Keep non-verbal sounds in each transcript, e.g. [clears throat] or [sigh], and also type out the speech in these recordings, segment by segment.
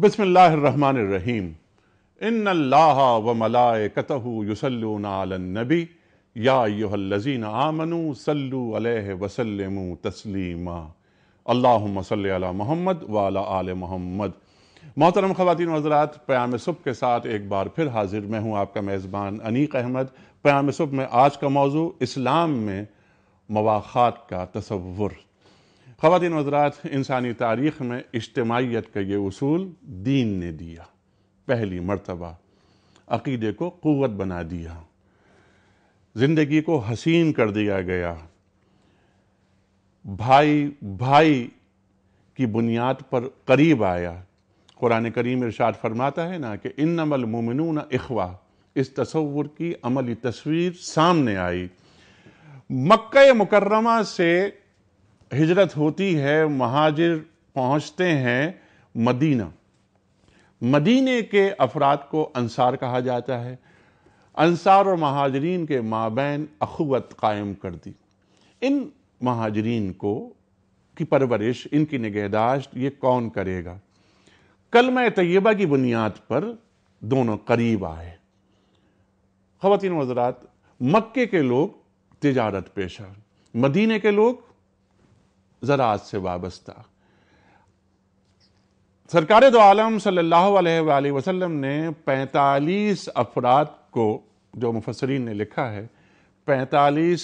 बिसमीम इन अल्लाह व मलाए कतहु यसल्लनबी या आमनु सल्लु अलह वसलम तस्लीमा अल्लाम सल मोहम्मद वाला आल मोहम्मद मोहतरम ख़वान हजरात प्याम सुबह के साथ एक बार फिर हाजिर मैं हूँ आपका मेज़बान अनीक अहमद प्याम सुबह में आज का मौजू इस्लाम में मवाखात का तस्वुर ख़वान हजरात इंसानी तारीख़ में इज्तमाहीत का ये असूल दीन ने दिया पहली मरतबा अकीदे को क़वत बना दिया ज़िंदगी को हसीन कर दिया गया भाई भाई की बुनियाद पर करीब आया कुरान करीम इरशाद फरमाता है ना कि इन अमल मुमिन इखवा इस तस्वुर की अमली तस्वीर सामने आई मक् मुकरमा से हिजरत होती है महाजिर पहुंचते हैं मदीना मदीने के अफराद को अंसार कहा जाता है अंसार और महाजरीन के माबैन अखवत कायम कर दी इन महाजरीन को की परवरिश इनकी निगहदाश्त ये कौन करेगा कलम तयबा की बुनियाद पर दोनों करीब आए खातिन वजरात मक्के के लोग तजारत पेशा मदीने के लोग ज़रात से वाबस्ता सरकार दो आलम सल्ला वसलम ने 45 अफराद को जो मुफसरीन ने लिखा है 45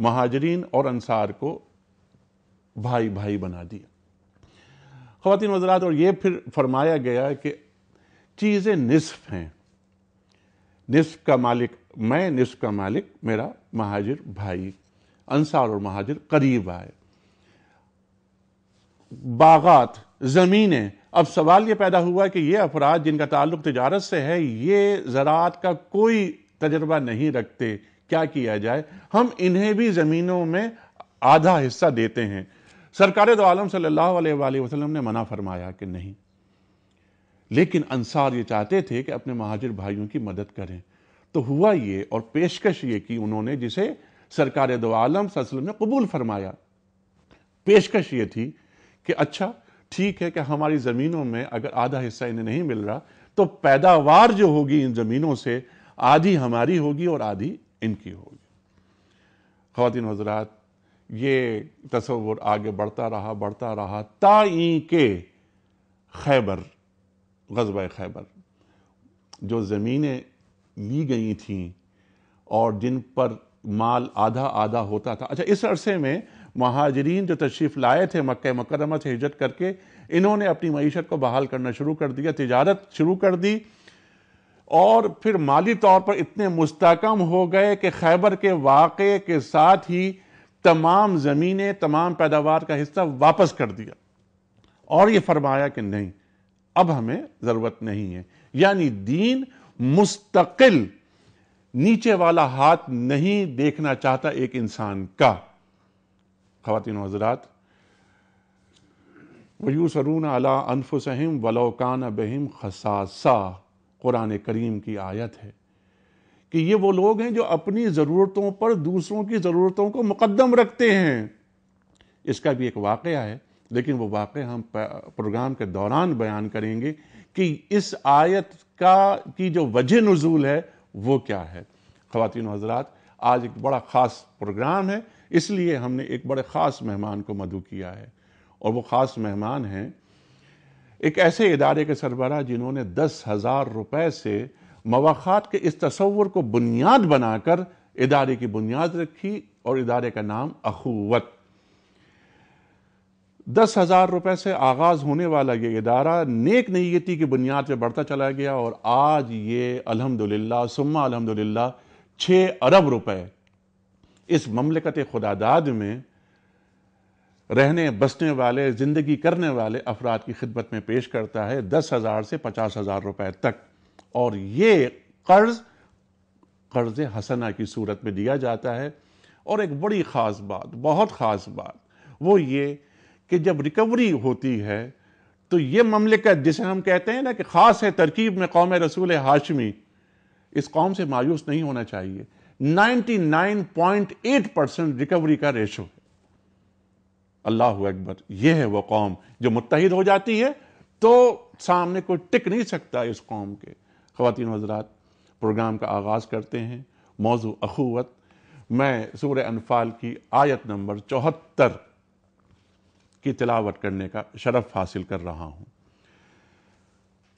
महाजरीन और अंसार को भाई भाई बना दिया खातिन वजरात और ये फिर फरमाया गया कि चीज़ें निसफ हैं निसफ का मालिक मैं निसफ का मालिक मेरा महाजिर भाई अंसार और महाजिर करीब आए बागत जमीने अब सवाल यह पैदा हुआ कि यह अफराद जिनका ताल्लुक तजारत से है ये ज़रात का कोई तजर्बा नहीं रखते क्या किया जाए हम इन्हें भी ज़मीनों में आधा हिस्सा देते हैं सरकार दो आलम सल्लल्लाहु अलैहि ने मना फरमाया कि नहीं लेकिन अंसार ये चाहते थे कि अपने महाजिर भाइयों की मदद करें तो हुआ ये और पेशकश ये की उन्होंने जिसे सरकार दो आलम ने कबूल फरमाया पेशकश ये थी कि अच्छा ठीक है कि हमारी ज़मीनों में अगर आधा हिस्सा इन्हें नहीं मिल रहा तो पैदावार जो होगी इन ज़मीनों से आधी हमारी होगी और आधी इनकी होगी खातिन हजरात ये तस्वुर आगे बढ़ता रहा बढ़ता रहा ताई के खैबर गजब खैबर जो ज़मीनें ली गई थीं और जिन पर माल आधा आधा होता था अच्छा इस अरसे में महाजरीन जो तशरीफ़ लाए थे मक् मकरमा से हिजरत करके इन्होंने अपनी मीशत को बहाल करना शुरू कर दिया तजारत शुरू कर दी और फिर माली तौर पर इतने मुस्तकम हो गए कि खैबर के वाक़े के साथ ही तमाम ज़मीनें तमाम पैदावार का हिस्सा वापस कर दिया और ये फरमाया कि नहीं अब हमें ज़रूरत नहीं है यानी दीन मुस्तकिल नीचे वाला हाथ नहीं देखना चाहता एक इंसान का खातिन हजरात सरून अला अनफुसहम वलोकान बहिम खसासा क़ुरान करीम की आयत है कि ये वो लोग हैं जो अपनी ज़रूरतों पर दूसरों की ज़रूरतों को मुकदम रखते हैं इसका भी एक वाक़ है लेकिन वो वाक़ हम प्रोग्राम के दौरान बयान करेंगे कि इस आयत का की जो वजह नज़ूल है वो क्या है खातिन हजरात आज एक बड़ा ख़ास प्रोग्राम है इसलिए हमने एक बड़े ख़ास मेहमान को मधु किया है और वो ख़ास मेहमान हैं एक ऐसे इदारे के सरबरा जिन्होंने दस हज़ार रुपये से मवाखात के इस तस्वुर को बुनियाद बनाकर इदारे की बुनियाद रखी और इदारे का नाम अखूवत दस हज़ार रुपये से आगाज़ होने वाला ये इदारा नेक नीयती की बुनियाद पर बढ़ता चला गया और आज ये अलहमदिल्ला सुम्मा अलहमदिल्ला छः अरब रुपए इस ममलिकत खुदादाद में रहने बसने वाले ज़िंदगी करने वाले अफराद की खिदमत में पेश करता है दस हज़ार से पचास हज़ार रुपए तक और ये कर्ज़ कर्ज़ हसना की सूरत में दिया जाता है और एक बड़ी ख़ास बात बहुत ख़ास बात वो ये कि जब रिकवरी होती है तो ये ममलिकत जिसे हम कहते हैं ना कि ख़ास है तरकीब में कौम रसूल हाशमी इस कौम से मायूस नहीं होना चाहिए 99.8 परसेंट रिकवरी का रेशो है अल्लाह अकबर यह है वह कौम जो मुतहद हो जाती है तो सामने कोई टिक नहीं सकता इस कौम के खातिन हजरात प्रोग्राम का आगाज़ करते हैं मौजू अखूवत मैं सूर अनफाल की आयत नंबर चौहत्तर की तिलावट करने का शरफ़ हासिल कर रहा हूं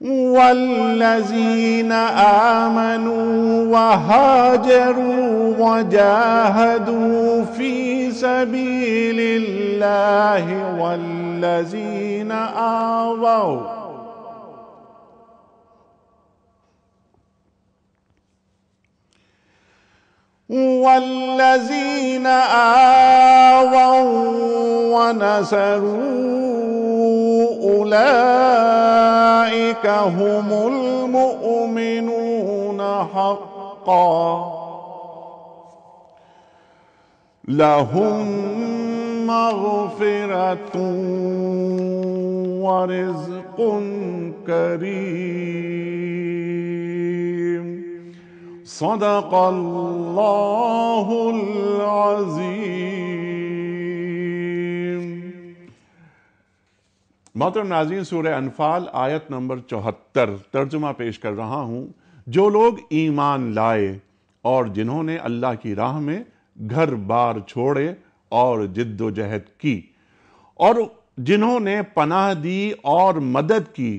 والذين آمنوا وهاجروا وجاهدوا في سبيل الله والذين آووا والذين آووا ونسروا أولئك هم المؤمنون حقا لهم مغفرة ورزق كريم صدق الله العظيم मोहतरम नाजीन सूर अनफाल आयत नंबर चौहत्तर तर्जुमा पेश कर रहा हूँ जो लोग ईमान लाए और जिन्होंने अल्लाह की राह में घर बार छोड़े और जिद्दोजहद की और जिन्होंने पनाह दी और मदद की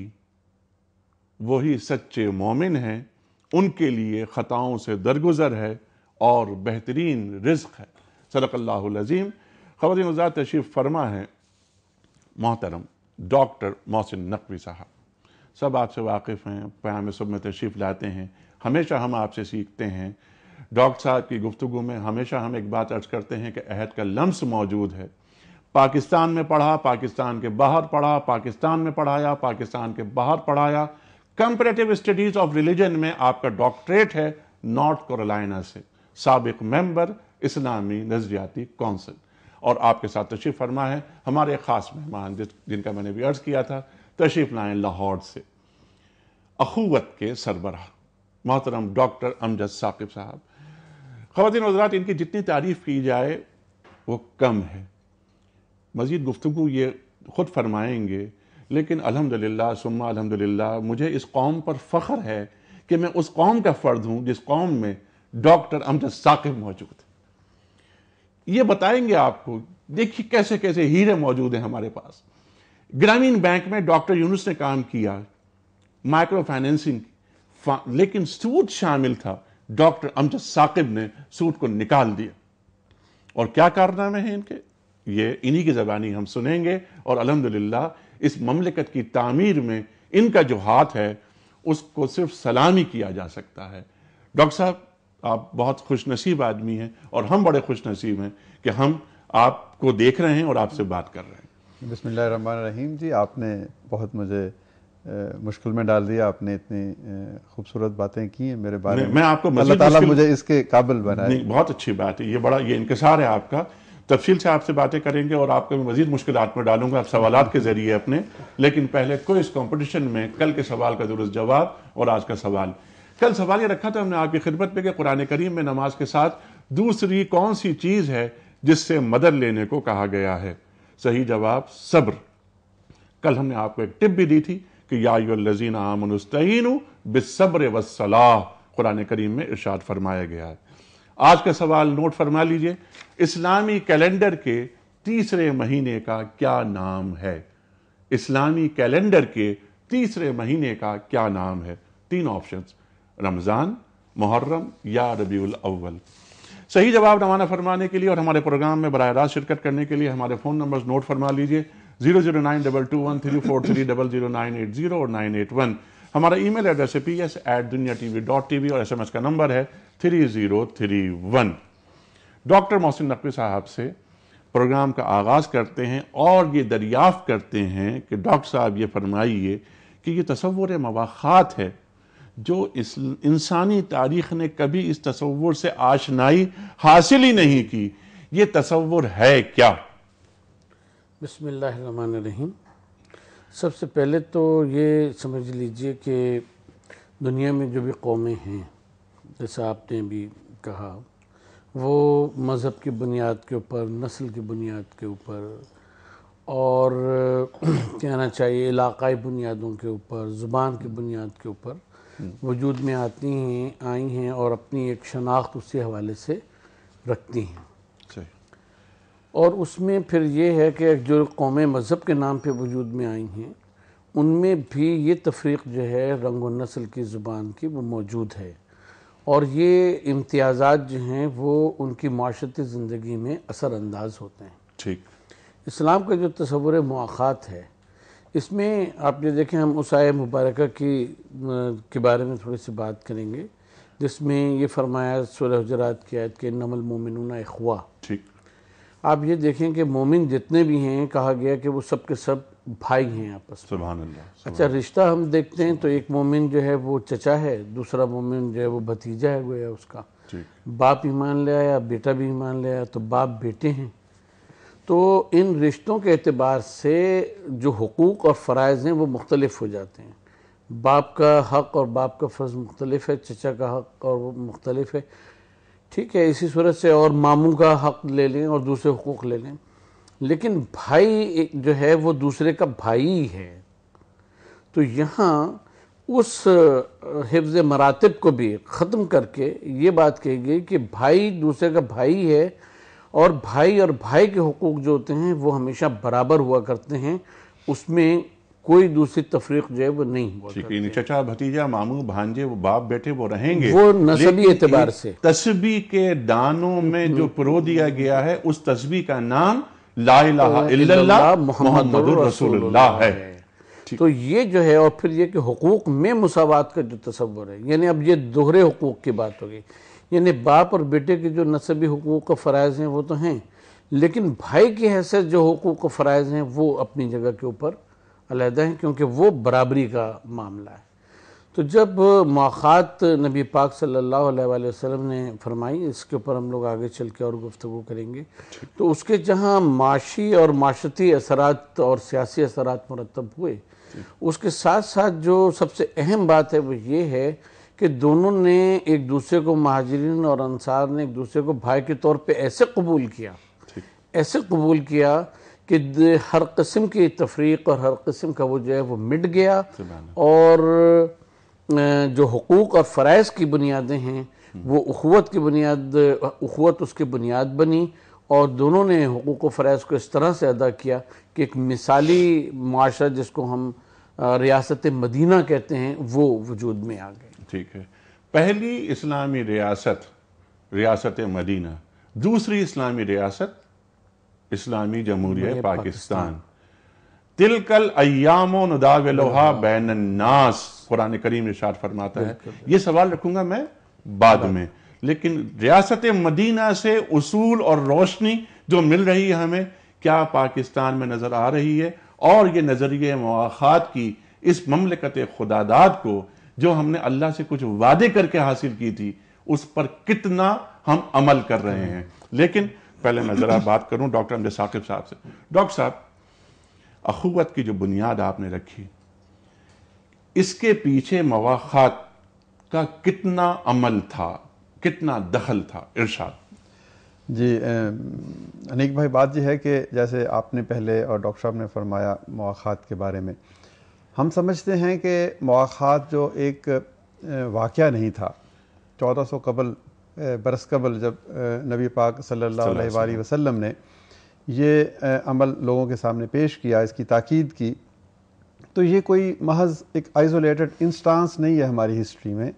वही सच्चे मोमिन हैं उनके लिए ख़ताओं से दरगुजर है और बेहतरीन रिस्क है सदक ख़बर मजा तशीफ फरमा है मोहतरम डॉक्टर मोहसिन नकवी साहब सब आपसे वाकिफ़ हैं प्याम सब में तशरीफ़ लाते हैं हमेशा हम आपसे सीखते हैं डॉक्टर साहब की गुफ्तु में हमेशा हम एक बात अर्ज करते हैं कि अहद का लम्स मौजूद है पाकिस्तान में पढ़ा पाकिस्तान के बाहर पढ़ा पाकिस्तान में पढ़ाया पाकिस्तान के बाहर पढ़ाया कंपरेटिव स्टडीज ऑफ रिलीजन में आपका डॉक्टरेट है नॉर्थ कोरोना से सबक मेंबर इस्लामी नजरियाती कौंसिल और आपके साथ तशरीफ़ फरमा है हमारे ख़ास मेहमान जिनका मैंने भी अर्ज़ किया था तशरीफ़ लाएँ लाहौर से अखूवत के सरबरा मोहतरम डॉक्टर अमजद साकिब साहब खातिन हजरात इनकी जितनी तारीफ़ की जाए वो कम है मज़ीद गुफ्तु ये ख़ुद फरमाएंगे लेकिन अलहमदिल्ला सुम्मा अलहमदिल्ला मुझे इस कौम पर फ़ख्र है कि मैं उस कौम का फ़र्द हूँ जिस कौम में डॉक्टर अमजद साकिब मौजूद ये बताएंगे आपको देखिए कैसे कैसे हीरे मौजूद हैं हमारे पास ग्रामीण बैंक में डॉक्टर यूनुस ने काम किया माइक्रो फाइनेंसिंग फा, लेकिन सूट शामिल था डॉक्टर अमजद साकिब ने सूट को निकाल दिया और क्या कारनामे हैं इनके ये इन्हीं की ज़बानी हम सुनेंगे और अलहमदिल्ला इस ममलिकत की तामीर में इनका जो हाथ है उसको सिर्फ सलामी किया जा सकता है डॉक्टर साहब आप बहुत खुश नसीब आदमी हैं और हम बड़े खुश नसीब हैं कि हम आपको देख रहे हैं और आपसे बात कर रहे हैं बसमिल्ल रहीम जी आपने बहुत मुझे मुश्किल में डाल दिया आपने इतनी खूबसूरत बातें की हैं मेरे बारे में मैं आपको अल्लाह मतलब मुझे इसके काबिल बनाए बहुत अच्छी बात है ये बड़ा ये इंकसार है आपका तफसील से आपसे बातें करेंगे और आपको मैं मजीद मुश्किल में डालूंगा आप सवाल के ज़रिए अपने लेकिन पहले कोई इस कॉम्पिटिशन में कल के सवाल का दुरुस्त जवाब और आज का सवाल कल सवाल ये रखा था हमने आपकी खिदमत में कि कुरान करीम में नमाज के साथ दूसरी कौन सी चीज़ है जिससे मदद लेने को कहा गया है सही जवाब सब्र कल हमने आपको एक टिप भी दी थी कि याजीन आमनस्तन बिसब्र वसलाह कुरान करीम में इर्शाद फरमाया गया है आज का सवाल नोट फरमा लीजिए इस्लामी कैलेंडर के तीसरे महीने का क्या नाम है इस्लामी कैलेंडर के तीसरे महीने का क्या नाम है तीन ऑप्शंस रमज़ान मुहर्रम या रबी अव्वल सही जवाब रवाना फरमाने के लिए और हमारे प्रोग्राम में बरह रास्त शिरकत करने के लिए हमारे फ़ोन नंबर्स नोट फरमा लीजिए zero zero nine double two one three four three double zero nine eight zero और नाइन एट वन हमारा ईमेल एड्रेस है P S at Duniya T V dot T V और एस एम एस का number है three zero three one doctor Mohsin Naqvi साहब से programme का आगाज़ करते हैं और ये दरियाफ़ करते हैं कि डॉक्टर साहब ये फरमाइए कि ये तस्वुर मवाखात है जो इस इंसानी तारीख ने कभी इस तस्वुर से आशनाई हासिल ही नहीं की ये तस्वुर है क्या बसमीम सबसे पहले तो ये समझ लीजिए कि दुनिया में जो भी कौमें हैं जैसा आपने भी कहा वो मज़हब की बुनियाद के ऊपर नस्ल की बुनियाद के ऊपर और [clears throat] कहना चाहिए इलाक़ाई बुनियादों के ऊपर ज़ुबान की बुनियाद के ऊपर वजूद में आती हैं आई हैं और अपनी एक शनाख्त उसके हवाले से रखती हैं और उसमें फिर ये है कि जो कौम मज़हब के नाम पे वजूद में आई हैं उनमें भी ये तफरीक जो है रंग व नस्ल की ज़ुबान की वो मौजूद है और ये इम्तियाज़ात जो हैं वो उनकी माशरती ज़िंदगी में असरानंदाज होते हैं ठीक इस्लाम का जो तस्वुर मौक़ात है इसमें आपने देखें हम उसाय मुबारक की के बारे में थोड़ी सी बात करेंगे जिसमें ये फरमाया सुर हजरात की आयत के नमल मोमिन अखवा ठीक आप ये देखें कि मोमिन जितने भी हैं कहा गया कि वो सब के सब भाई हैं आपस में अच्छा रिश्ता हम देखते हैं तो एक मोमिन जो है वो चचा है दूसरा मोमिन जो है वो भतीजा है गोया उसका बाप ईमान ले आया बेटा भी ईमान ले आया तो बाप बेटे हैं तो इन रिश्तों के अतबार से जो हकूक़ और फ़रज़ हैं वो मुख्तलिफ़ हो जाते हैं बाप का हक़ और बाप का फ़र्ज़ मुख्तलिफ है चचा का हक़ और वो मुख्तलिफ है ठीक है इसी सूरत से और मामू का हक़ ले लें और दूसरे हकूक़ ले लें लेकिन भाई जो है वो दूसरे का भाई है तो यहाँ उस हिफ्ज मरातब को भी ख़त्म करके ये बात कही गई कि भाई दूसरे का भाई है और भाई और भाई के हकूक़ जो होते हैं वो हमेशा बराबर हुआ करते हैं उसमें कोई दूसरी तफरीक जो है वो नहीं चचा भतीजा मामू भांजे वो बाप बेटे वो रहेंगे वो नसबी एतबार से तस्बी के दानों में जो प्रो दिया गया है उस तस्बी का नाम ला है तो ये जो है और फिर ये कि हकूक़ में मुसावत का जो तस्वर है यानी अब ये दोहरे हकूक़ की बात हो गई यानी बाप और बेटे के जो नसबी हकूक़ फ़रज़ हैं वो तो हैं लेकिन भाई की हैसियत जो हकूक़ फ़रज़ हैं वो अपनी जगह के ऊपर अलहदा हैं क्योंकि वो बराबरी का मामला है तो जब मौक़ात नबी पाक सल्लल्लाहु अलैहि वसल्लम ने फरमाई इसके ऊपर हम लोग आगे चल के और गुफ्तु करेंगे तो उसके जहाँ माशी और माशती असरात और सियासी असरात मुरतब हुए उसके साथ साथ जो सबसे अहम बात है वो ये है कि दोनों ने एक दूसरे को महाजरीन और अंसार ने एक दूसरे को भाई के तौर पे ऐसे कबूल किया ऐसे कबूल किया कि हर कस्म की तफरीक और हर कस्म का वो जो है वो मिट गया और जो हकूक़ और फ़रज़ की बुनियादें हैं वो अखवत की बुनियाद अखवत उसकी बुनियाद बनी और दोनों ने हकूक़ व फ़रज़ को इस तरह से अदा किया कि एक मिसाली माशरा जिसको हम रियासत मदीना कहते हैं वो वजूद में आ गया ठीक है पहली इस्लामी रियासत रियासत मदीना दूसरी इस्लामी रियासत इस्लामी जमहूरिया पाकिस्तान तिलकल अयामो नदावलोहा नास कुरान करीम इशार फरमाता है ये सवाल रखूंगा मैं बाद में लेकिन रियासत मदीना से उसूल और रोशनी जो मिल रही है हमें क्या पाकिस्तान में नज़र आ रही है और ये नज़रिए मवाखात की इस ममलकत खुदादाद को जो हमने अल्लाह से कुछ वादे करके हासिल की थी उस पर कितना हम अमल कर रहे हैं लेकिन पहले मैं ज़रा बात करूं डॉक्टर अमजद साकिब साहब से डॉक्टर साहब अखुवत की जो बुनियाद आपने रखी इसके पीछे मवाखात का कितना अमल था कितना दखल था इरशाद जी अनिक भाई बात यह है कि जैसे आपने पहले और डॉक्टर साहब ने फरमाया मवाखात के बारे में हम समझते हैं कि मवाक़ात जो एक वाक़ नहीं था चौदह सौ कबल बरस कबल जब नबी पाक सल्ला वसम ने ये अमल लोगों के सामने पेश किया इसकी ताकीद की तो ये कोई महज एक आइसोलेटेड इंस्टांस नहीं है हमारी हिस्ट्री में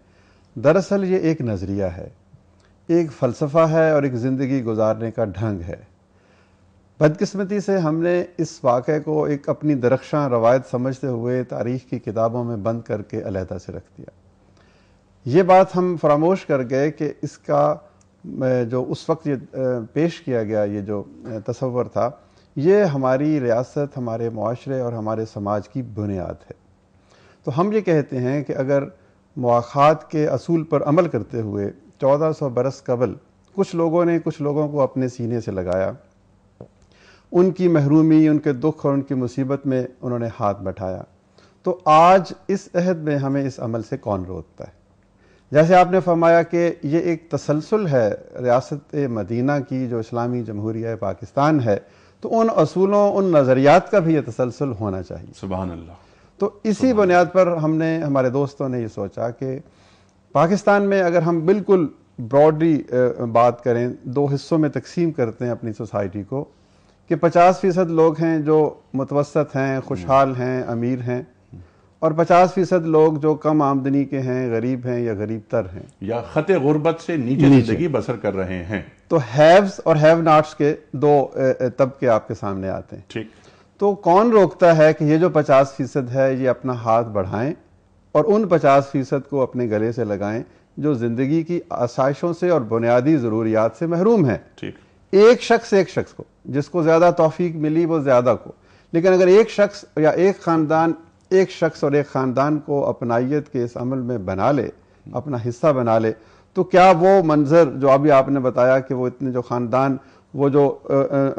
दरअसल ये एक नज़रिया है एक फ़लसफ़ा है और एक ज़िंदगी गुजारने का ढंग है बदकिस्मती से हमने इस वाक़े को एक अपनी दरख्शां रवायत समझते हुए तारीख़ की किताबों में बंद करके अलहदा से रख दिया ये बात हम फरामोश कर गए कि इसका जो उस वक्त ये पेश किया गया ये जो तस्वर था ये हमारी रियासत हमारे माशरे और हमारे समाज की बुनियाद है तो हम ये कहते हैं कि अगर मवाक़ात के असूल पर अमल करते हुए 1400 बरस कबल कुछ लोगों ने कुछ लोगों को अपने सीने से लगाया उनकी महरूमी उनके दुख और उनकी मुसीबत में उन्होंने हाथ बैठाया तो आज इस अहद में हमें इस अमल से कौन रोकता है जैसे आपने फरमाया कि ये एक तसलसल है रियासत मदीना की जो इस्लामी जमहूरिया पाकिस्तान है तो उन असूलों उन नज़रियात का भी ये तसलसल होना चाहिए सुबह अल्लाह तो इसी बुनियाद पर हमने हमारे दोस्तों ने ये सोचा कि पाकिस्तान में अगर हम बिल्कुल ब्रॉडली बात करें दो हिस्सों में तकसीम करते हैं अपनी सोसाइटी को कि पचास फ़ीसद लोग हैं जो मुतवसत हैं खुशहाल हैं अमीर हैं और पचास फ़ीसद लोग जो कम आमदनी के हैं गरीब हैं या गरीब तर हैं या ख़त गुर्बत से नीचे ज़िंदगी बसर कर रहे हैं तो हैव्स और हैव नाट्स के दो तबके आपके सामने आते हैं ठीक तो कौन रोकता है कि ये जो पचास फ़ीसद है ये अपना हाथ बढ़ाएं और उन पचास फ़ीसद को अपने गले से लगाएं जो ज़िंदगी की आसाइशों से और बुनियादी ज़रूरियात से महरूम है ठीक एक शख्स एक शख्स को जिसको ज़्यादा तोफ़ी मिली वो ज़्यादा को लेकिन अगर एक शख्स या एक ख़ानदान एक शख्स और एक ख़ानदान को अपनाइत के इस अमल में बना ले अपना हिस्सा बना ले तो क्या वो मंज़र जो अभी आपने बताया कि वो इतने जो ख़ानदान वो जो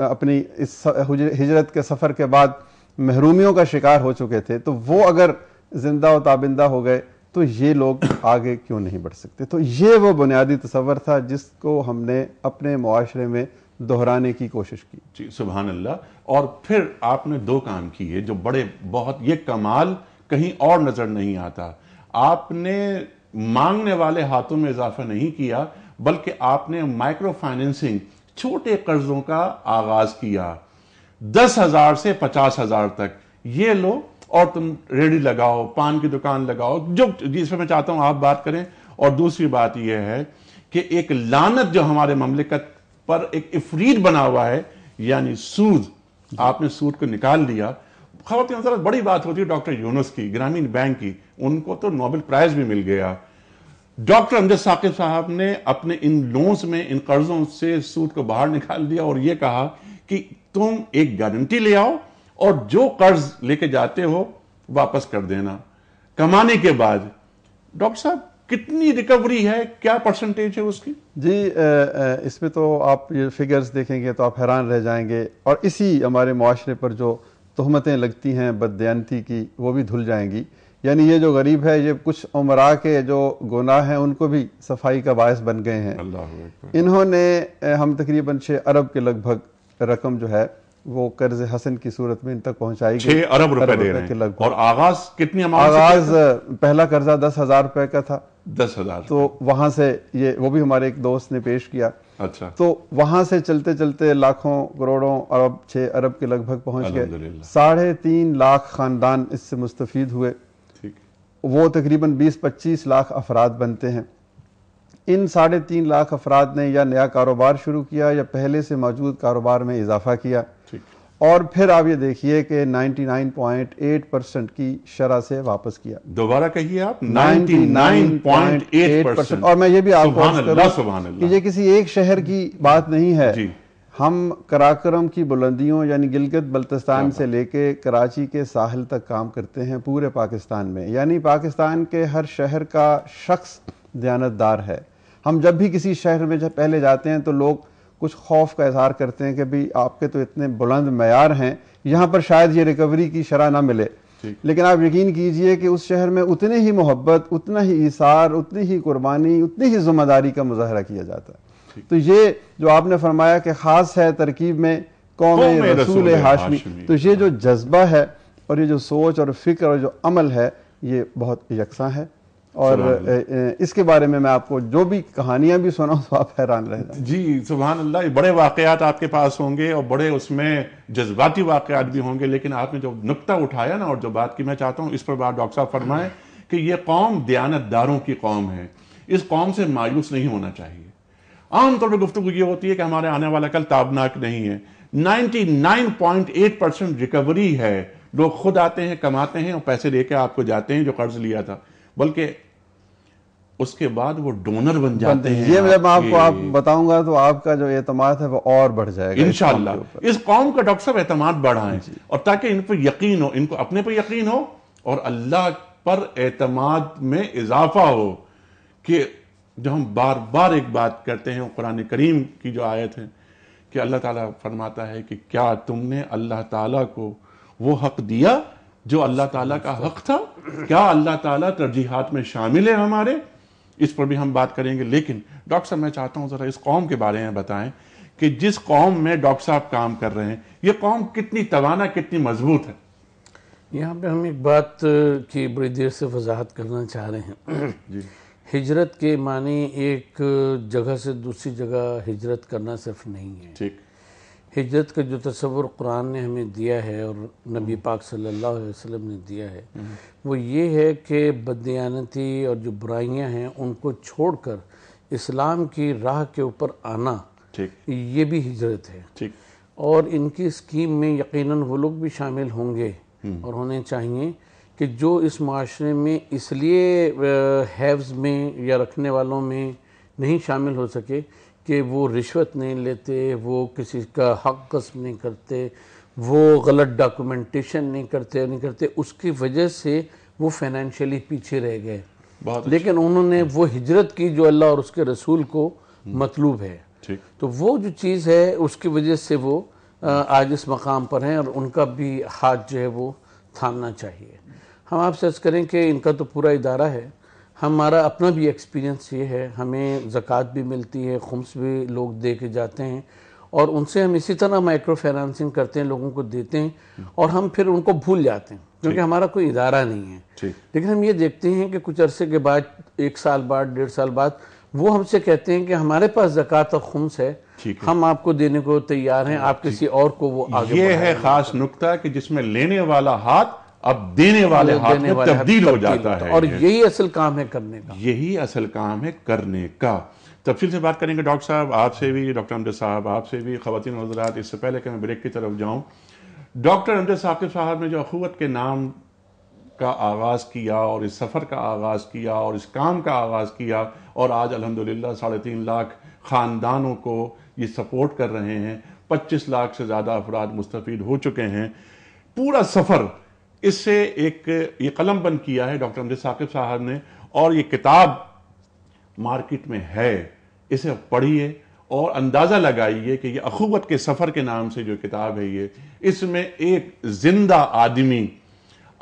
अपनी इस हिजरत के सफ़र के बाद महरूमियों का शिकार हो चुके थे तो वो अगर ज़िंदा और ताबिंदा हो गए तो ये लोग आगे क्यों नहीं बढ़ सकते तो ये वो बुनियादी तस्वर था जिसको हमने अपने माशरे में दोहराने की कोशिश की जी सुबह अल्लाह और फिर आपने दो काम किए जो बड़े बहुत ये कमाल कहीं और नज़र नहीं आता आपने मांगने वाले हाथों में इजाफा नहीं किया बल्कि आपने माइक्रो फाइनेंसिंग छोटे कर्जों का आगाज़ किया दस हज़ार से पचास हज़ार तक ये लो और तुम रेडी लगाओ पान की दुकान लगाओ जो जिस पर मैं चाहता हूँ आप बात करें और दूसरी बात यह है कि एक लानत जो हमारे ममलिकत पर एक इफरीज बना हुआ है यानी सूद आपने सूद को निकाल लिया खातिन सर बड़ी बात होती है डॉक्टर यूनस की ग्रामीण बैंक की उनको तो नोबेल प्राइज भी मिल गया डॉक्टर अमजद साकिब साहब ने अपने इन लोन्स में इन कर्जों से सूद को बाहर निकाल दिया और यह कहा कि तुम एक गारंटी ले आओ और जो कर्ज लेके जाते हो वापस कर देना कमाने के बाद डॉक्टर साहब कितनी रिकवरी है क्या परसेंटेज है उसकी जी इसमें तो आप ये फिगर्स देखेंगे तो आप हैरान रह जाएंगे और इसी हमारे माशरे पर जो तहमतें लगती हैं बदयनती की वो भी धुल जाएंगी यानी ये जो गरीब है ये कुछ उमरा के जो गुनाह हैं उनको भी सफाई का बायस बन गए हैं इन्होंने हम तकरीबन छः अरब के लगभग रकम जो है वो कर्ज हसन की सूरत में इन तक पहुंचाई गई अरब रुपए दे रहे हैं और आगाज कितनी आगाज पहला कर्जा दस हजार रुपए का था दस हजार तो वहां से ये वो भी हमारे एक दोस्त ने पेश किया अच्छा तो वहां से चलते चलते लाखों करोड़ों अरब छः अरब के लगभग पहुंच गए साढ़े तीन लाख खानदान इससे मुस्तफ़ हुए वो तकरीबन 20-25 लाख अफराद बनते हैं इन साढ़े तीन लाख अफराद ने या नया कारोबार शुरू किया या पहले से मौजूद कारोबार में इजाफा किया और फिर आप ये देखिए कि 99.8 परसेंट की शरह से वापस किया दोबारा कहिए आप 99.8 परसेंट और मैं ये भी आपको कि ये किसी एक शहर की बात नहीं है हम कराक्रम की बुलंदियों यानी गिलगित बल्तिस्तान से लेके कराची के साहिल तक काम करते हैं पूरे पाकिस्तान में यानी पाकिस्तान के हर शहर का शख्स दयानतदार है हम जब भी किसी शहर में जब पहले जाते हैं तो लोग कुछ खौफ का इजहार करते हैं कि भाई आपके तो इतने बुलंद मैार हैं यहाँ पर शायद ये रिकवरी की शरह ना मिले लेकिन आप यकीन कीजिए कि उस शहर में उतने ही मोहब्बत उतना ही इसार उतनी ही कुर्बानी उतनी ही जिम्मेदारी का मुजाहरा किया जाता है तो ये जो आपने फरमाया कि ख़ास है तरकीब में कौम रसूल हाशमी तो ये जो जज्बा है और ये जो सोच और फिक्र और जो अमल है ये बहुत यकसा है और इसके बारे में मैं आपको जो भी कहानियां भी सुना तो आप हैरान रह जी सुबह अल्लाह बड़े वाकयात आपके पास होंगे और बड़े उसमें जज्बाती वाकयात भी होंगे लेकिन आपने जो नुकता उठाया ना और जो बात की मैं चाहता हूँ इस पर बात डॉक्टर साहब फरमाए कि ये कौम दयानतदारों की कौम है इस कौम से मायूस नहीं होना चाहिए आमतौर पर गुफ्तु ये होती है कि हमारे आने वाला कल ताबनाक नहीं है 99.8 परसेंट रिकवरी है लोग खुद आते हैं कमाते हैं और पैसे लेके आपको जाते हैं जो कर्ज लिया था बल्कि उसके बाद वो डोनर बन जाते हैं ये जब आपको आप बताऊंगा तो आपका जो एतमाद है वो और बढ़ जाएगा इनशाला इस कौम का डॉक्टर साहब एतमाद बढ़ाएं और ताकि इन पर यकीन हो इनको अपने पर यकीन हो और अल्लाह पर एतमाद में इजाफा हो कि जो हम बार बार एक बात करते हैं कुरान करीम की जो आयत है कि अल्लाह ताला फरमाता है कि क्या तुमने अल्लाह ताला को वो हक दिया जो अल्लाह ताला का हक था क्या अल्लाह ताला तरजीहत में शामिल है हमारे इस पर भी हम बात करेंगे लेकिन डॉक्टर साहब मैं चाहता हूँ ज़रा इस कौम के बारे में बताएं कि जिस कौम में डॉक्टर साहब काम कर रहे हैं ये कौम कितनी तवाना कितनी मजबूत है यहाँ पे हम एक बात की बड़ी देर से वजाहत करना चाह रहे हैं जी हिजरत के मानी एक जगह से दूसरी जगह हिजरत करना सिर्फ नहीं है ठीक हिजरत का जो तस्वुर कुरान ने हमें दिया है और नबी हम्म। पाक सल्लल्लाहु अलैहि वसल्लम ने दिया है हम्म। वो ये है कि बदयानती और जो बुराइयां हैं उनको छोड़कर इस्लाम की राह के ऊपर आना ये भी हिजरत है ठीक और इनकी स्कीम में यकीनन वो लोग भी शामिल होंगे हम्म। और होने चाहिए कि जो इस माशरे में इसलिए हैव्स में या रखने वालों में नहीं शामिल हो सके कि वो रिश्वत नहीं लेते वो किसी का हक कस्म नहीं करते वो गलत डॉक्यूमेंटेशन नहीं करते नहीं करते उसकी वजह से वो फाइनेंशियली पीछे रह गए लेकिन उन्होंने वो हिजरत की जो अल्लाह और उसके रसूल को हम्म। मतलूब है तो वो जो चीज़ है उसकी वजह से वो आज इस मकाम पर हैं और उनका भी हाथ जो है वो थामना चाहिए हम आपसे सर्च करें कि इनका तो पूरा इदारा है हमारा अपना भी एक्सपीरियंस ये है हमें ज़क़़त भी मिलती है खुम्स भी लोग दे के जाते हैं और उनसे हम इसी तरह माइक्रो फाइनेंसिंग करते हैं लोगों को देते हैं और हम फिर उनको भूल जाते हैं क्योंकि हमारा कोई इदारा नहीं है लेकिन हम ये देखते हैं कि कुछ अरसे के बाद एक साल बाद डेढ़ साल बाद वो हमसे कहते हैं कि हमारे पास जक़ात और खुम्स है हम आपको देने को तैयार हैं आप किसी और को वो आगे ये है खास नुकता कि जिसमें लेने वाला हाथ अब देने वाले हाथ में तब्दील हो जाता है और यही असल काम है करने का यही असल काम है करने का तफसील से बात करेंगे डॉक्टर साहब आपसे भी डॉक्टर अमजद साहब आपसे भी खवतिन हजरात इससे पहले कि मैं ब्रेक की तरफ जाऊँ डॉक्टर अमजद साहब साहब ने जो अखूत के नाम का आगाज़ किया और इस सफ़र का आगाज़ किया और इस काम का आगाज़ किया और आज अलहमदिल्ला साढ़े तीन लाख ख़ानदानों को ये सपोर्ट कर रहे हैं पच्चीस लाख से ज़्यादा अफराद मुस्तफ़ हो चुके हैं पूरा सफ़र इससे एक ये कलम बंद किया है डॉक्टर अमजद साकिब साहब ने और ये किताब मार्केट में है इसे पढ़िए और अंदाज़ा लगाइए कि ये अखूबत के सफ़र के नाम से जो किताब है ये इसमें एक ज़िंदा आदमी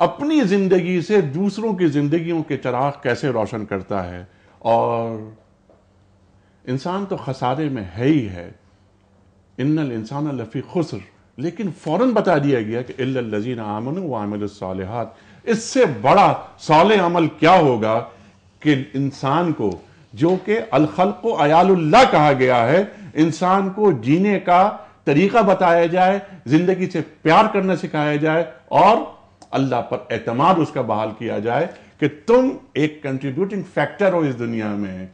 अपनी ज़िंदगी से दूसरों की ज़िंदगियों के चराग कैसे रोशन करता है और इंसान तो खसारे में है ही है इन्नल इंसान लफ़ी खुसर लेकिन फौरन बता दिया गया कि आमन वामिल इससे बड़ा साल अमल क्या होगा कि इंसान को जो कि अलखल को अयाल्ला कहा गया है इंसान को जीने का तरीका बताया जाए जिंदगी से प्यार करना सिखाया जाए और अल्लाह पर एतमाद उसका बहाल किया जाए कि तुम एक कंट्रीब्यूटिंग फैक्टर हो इस दुनिया में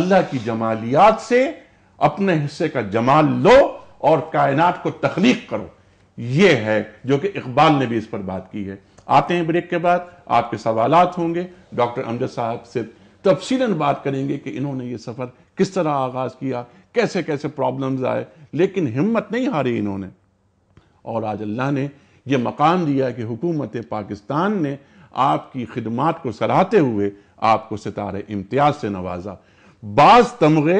अल्लाह की जमालियात से अपने हिस्से का जमाल लो और कायनात को तख्लीक करो ये है जो कि इकबाल ने भी इस पर बात की है आते हैं ब्रेक के बाद आपके सवाल होंगे डॉक्टर अमजद साहब से तफसीला बात करेंगे कि इन्होंने ये सफ़र किस तरह आगाज़ किया कैसे कैसे प्रॉब्लम्स आए लेकिन हिम्मत नहीं हारी इन्होंने और आज अल्लाह ने यह मकाम दिया कि हुकूमत पाकिस्तान ने आपकी खिदमात को सराहते हुए आपको सितारे इम्तियाज से नवाजा बाज तमगे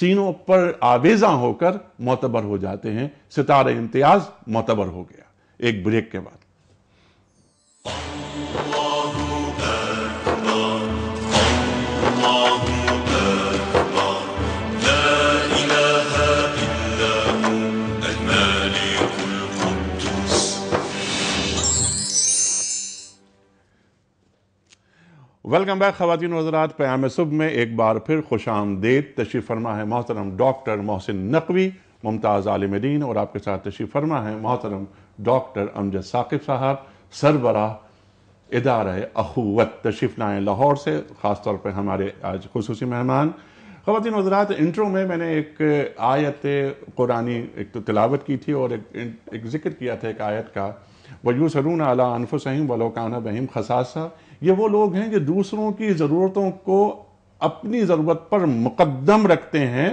सीनों पर आवेजा होकर मोतबर हो जाते हैं सितारे इम्तियाज मोतबर हो गया एक ब्रेक के बाद वेलकम बैक खातिन वजरात प्याम सुब में एक बार फिर खुश आमदेद तशीफ़ फरमा है मोहतरम डॉक्टर मोहसिन नकवी मुमताज़ आलम दीन और आपके साथ तशीफ़ फरमा है मोहतरम डॉक्टर अमजद साकिब साहब सरबरा इदार अखूवत तशीफ़ नाए लाहौर से ख़ास तौर पर हमारे आज खसूस मेहमान खातिन वजरात इंट्रो में मैंने एक आयत कुरानी एक तो तिलावत की थी और एक एक जिक्र किया था एक आयत का वयू सरून अला सही वलोकाना बहिम खसासा ये वो लोग हैं जो दूसरों की ज़रूरतों को अपनी ज़रूरत पर मुकदम रखते हैं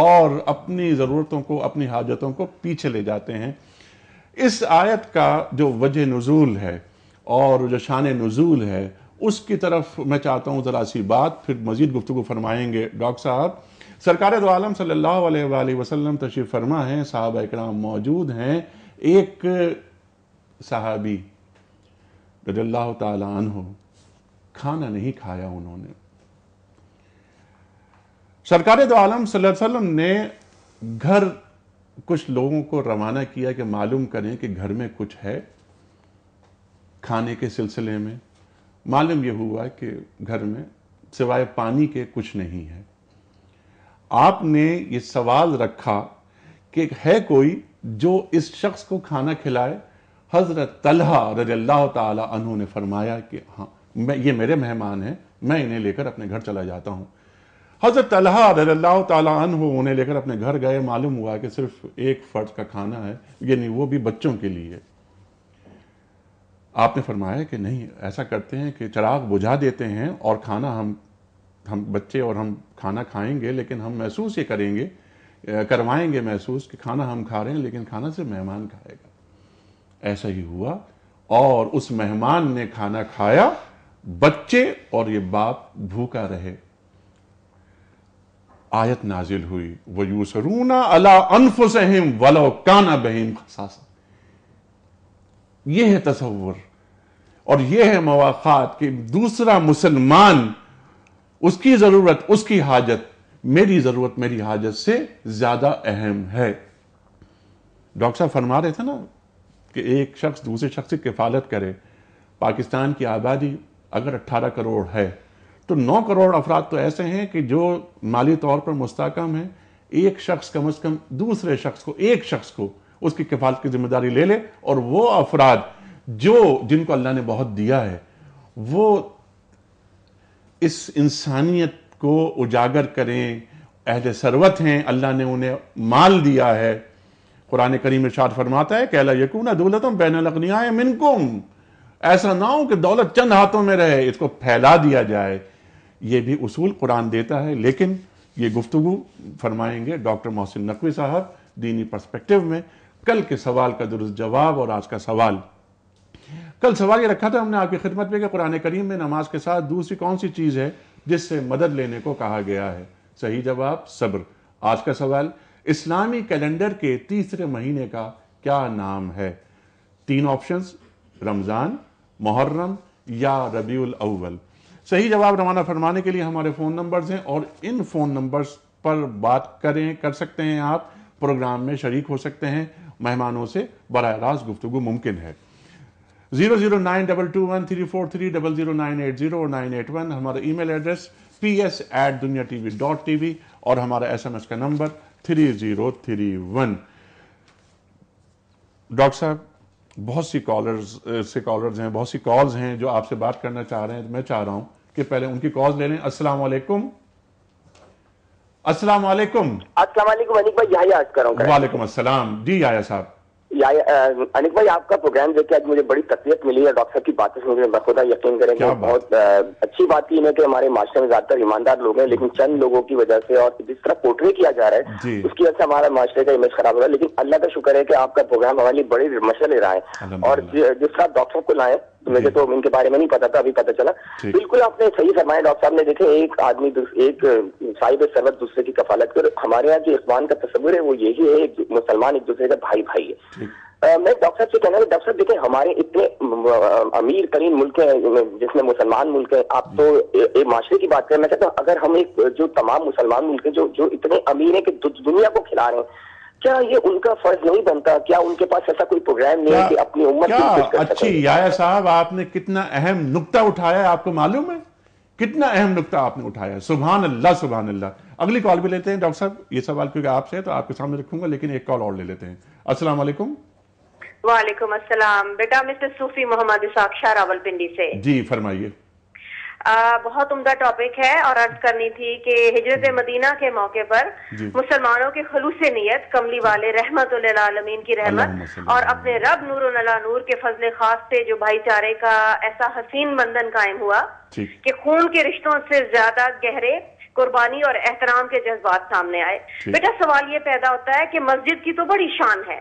और अपनी ज़रूरतों को अपनी हाजतों को पीछे ले जाते हैं इस आयत का जो वजह नज़ूल है और जो शान नज़ूल है उसकी तरफ मैं चाहता हूँ ज़रा सी बात फिर मज़ीद गुफ्तु फरमाएंगे डॉक्टर साहब सरकार दो आलम सल्ला वसलम तशीफ फरमा हैं साहब इकराम मौजूद हैं एक सहाबी रजल्ला तन हो खाना नहीं खाया उन्होंने सरकार दो आलम सल्लम ने घर कुछ लोगों को रवाना किया कि मालूम करें कि घर में कुछ है खाने के सिलसिले में मालूम यह हुआ कि घर में सिवाय पानी के कुछ नहीं है आपने ये सवाल रखा कि है कोई जो इस शख्स को खाना खिलाए हजरत तलहा रजल्ला तहों ने फरमाया कि हाँ मैं ये मेरे मेहमान हैं मैं इन्हें लेकर अपने घर चला जाता हूँ हज़रत तलहा तन हो उन्हें लेकर अपने घर गए मालूम हुआ कि सिर्फ एक फ़र्ज का खाना है यानी वो भी बच्चों के लिए आपने फरमाया कि नहीं ऐसा करते हैं कि चराग बुझा देते हैं और खाना हम हम बच्चे और हम खाना खाएंगे लेकिन हम महसूस ये करेंगे करवाएंगे महसूस कि खाना हम खा रहे हैं लेकिन खाना सिर्फ मेहमान खाएगा ऐसा ही हुआ और उस मेहमान ने खाना खाया बच्चे और ये बाप भूखा रहे आयत नाजिल हुई वह यूसरूना अला अनफुसहिम वलो काना बहिम खसास यह है तस्वुर और यह है मवाखात कि दूसरा मुसलमान उसकी ज़रूरत उसकी हाजत मेरी ज़रूरत मेरी हाजत से ज़्यादा अहम है डॉक्टर साहब फरमा रहे थे ना कि एक शख्स दूसरे शख्स की किफालत करे पाकिस्तान की आबादी अगर 18 करोड़ है तो 9 करोड़ अफराद तो ऐसे हैं कि जो माली तौर पर मुस्तकम है एक शख्स कम अज़ कम दूसरे शख्स को एक शख्स को उसकी किफालत की जिम्मेदारी ले ले और वो अफराद जो जिनको अल्लाह ने बहुत दिया है वो इस इंसानियत को उजागर करें अहल सरवत हैं अल्लाह ने उन्हें माल दिया है कुरान करीम शाद फरमाता है कहला यकून दौलतम बैन अगनिया मिनकुम ऐसा ना हो कि दौलत चंद हाथों में रहे इसको फैला दिया जाए ये भी उसूल कुरान देता है लेकिन ये गुफ्तु फरमाएंगे डॉक्टर मोहसिन नकवी साहब दीनी परस्पेक्टिव में कल के सवाल का दुरुस्त जवाब और आज का सवाल कल सवाल ये रखा था हमने आपकी खिदमत में कि कुरान करीम में नमाज के साथ दूसरी कौन सी चीज़ है जिससे मदद लेने को कहा गया है सही जवाब सब्र आज का सवाल इस्लामी कैलेंडर के तीसरे महीने का क्या नाम है तीन ऑप्शंस रमज़ान मुहर्रम या रबीउल अव्वल सही जवाब रवाना फरमाने के लिए हमारे फ़ोन नंबर्स हैं और इन फ़ोन नंबर्स पर बात करें कर सकते हैं आप प्रोग्राम में शरीक हो सकते हैं मेहमानों से बर रास्त गुफ्तु मुमकिन है zero zero nine double two one three four three double zero nine eight zero और नाइन एट वन हमारा email address P S at Duniya T V dot T V और हमारा एस एम एस का number three zero three one doctor साहब बहुत सी callers से callers हैं बहुत सी कॉल्स हैं जो आपसे बात करना चाह रहे हैं तो मैं चाह रहा हूं कि पहले उनकी कॉल ले लें अस्सलाम वालेकुम अस्सलाम वालेकुम अस्सलाम वालेकुम अनिक भाई कर रहा वालेकुम अस्सलाम जी आया साहब अनिक भाई आपका प्रोग्राम देखिए आज मुझे बड़ी तकलीफ मिली है डॉक्टर की बातें सुनकर मैं खुदा यकीन करें कि तो बहुत अच्छी बात की है कि हमारे माशरे में ज्यादातर ईमानदार लोग हैं लेकिन चंद लोगों की वजह से और जिस तरह पोर्ट्रे किया जा रहा है उसकी वजह से हमारा माशरे का इमेज खराब हो रहा है लेकिन अल्लाह का शुक्र है कि आपका प्रोग्राम हमारे लिए बड़ी मशल ले रहा है और जिस तरह डॉक्टर को लाए मुझे तो इनके तो बारे में नहीं पता था अभी पता चला बिल्कुल आपने सही फरमाया डॉक्टर साहब ने देखे एक आदमी एक साहिब सरवत दूसरे की कफालत कर हमारे यहाँ जो इकबान का तस्वुर है वो यही है एक मुसलमान एक दूसरे का भाई भाई है आ, मैं डॉक्टर साहब से कहना डॉक्टर साहब देखें हमारे इतने अमीर तरीन मुल्क हैं जिसमें मुसलमान मुल्क है आप तो एक माशरे की बात करें मैं कहता हूँ अगर हम एक जो तमाम मुसलमान मुल्क हैं जो जो इतने अमीर हैं कि दुनिया को खिला रहे हैं क्या ये उनका फर्ज नहीं बनता क्या उनके पास ऐसा कोई प्रोग्राम नहीं है कि अपनी उम्र क्या अच्छी याया साहब आपने कितना अहम नुकता उठाया आपको मालूम है कितना अहम नुकता आपने उठाया सुबह अल्लाह सुबह अल्लाह अगली कॉल भी लेते हैं डॉक्टर साहब ये सवाल क्योंकि आपसे है तो आपके सामने रखूंगा लेकिन एक कॉल और ले लेते हैं अस्सलाम वालेकुम वालेकुम अस्सलाम बेटा मिस्टर सूफी मोहम्मद साक्षा शाह रावलपिंडी से जी फरमाइए आ, बहुत उम्दा टॉपिक है और अर्ज करनी थी कि हिजरत मदीना के मौके पर मुसलमानों के खलूस नीयत कमली वाले रहमत आलमीन की रहमत और अपने रब नूर नूर के फजल खास से जो भाईचारे का ऐसा हसीन बंधन कायम हुआ कि खून के रिश्तों से ज्यादा गहरे कुर्बानी और एहतराम के जज्बात सामने आए बेटा सवाल ये पैदा होता है कि मस्जिद की तो बड़ी शान है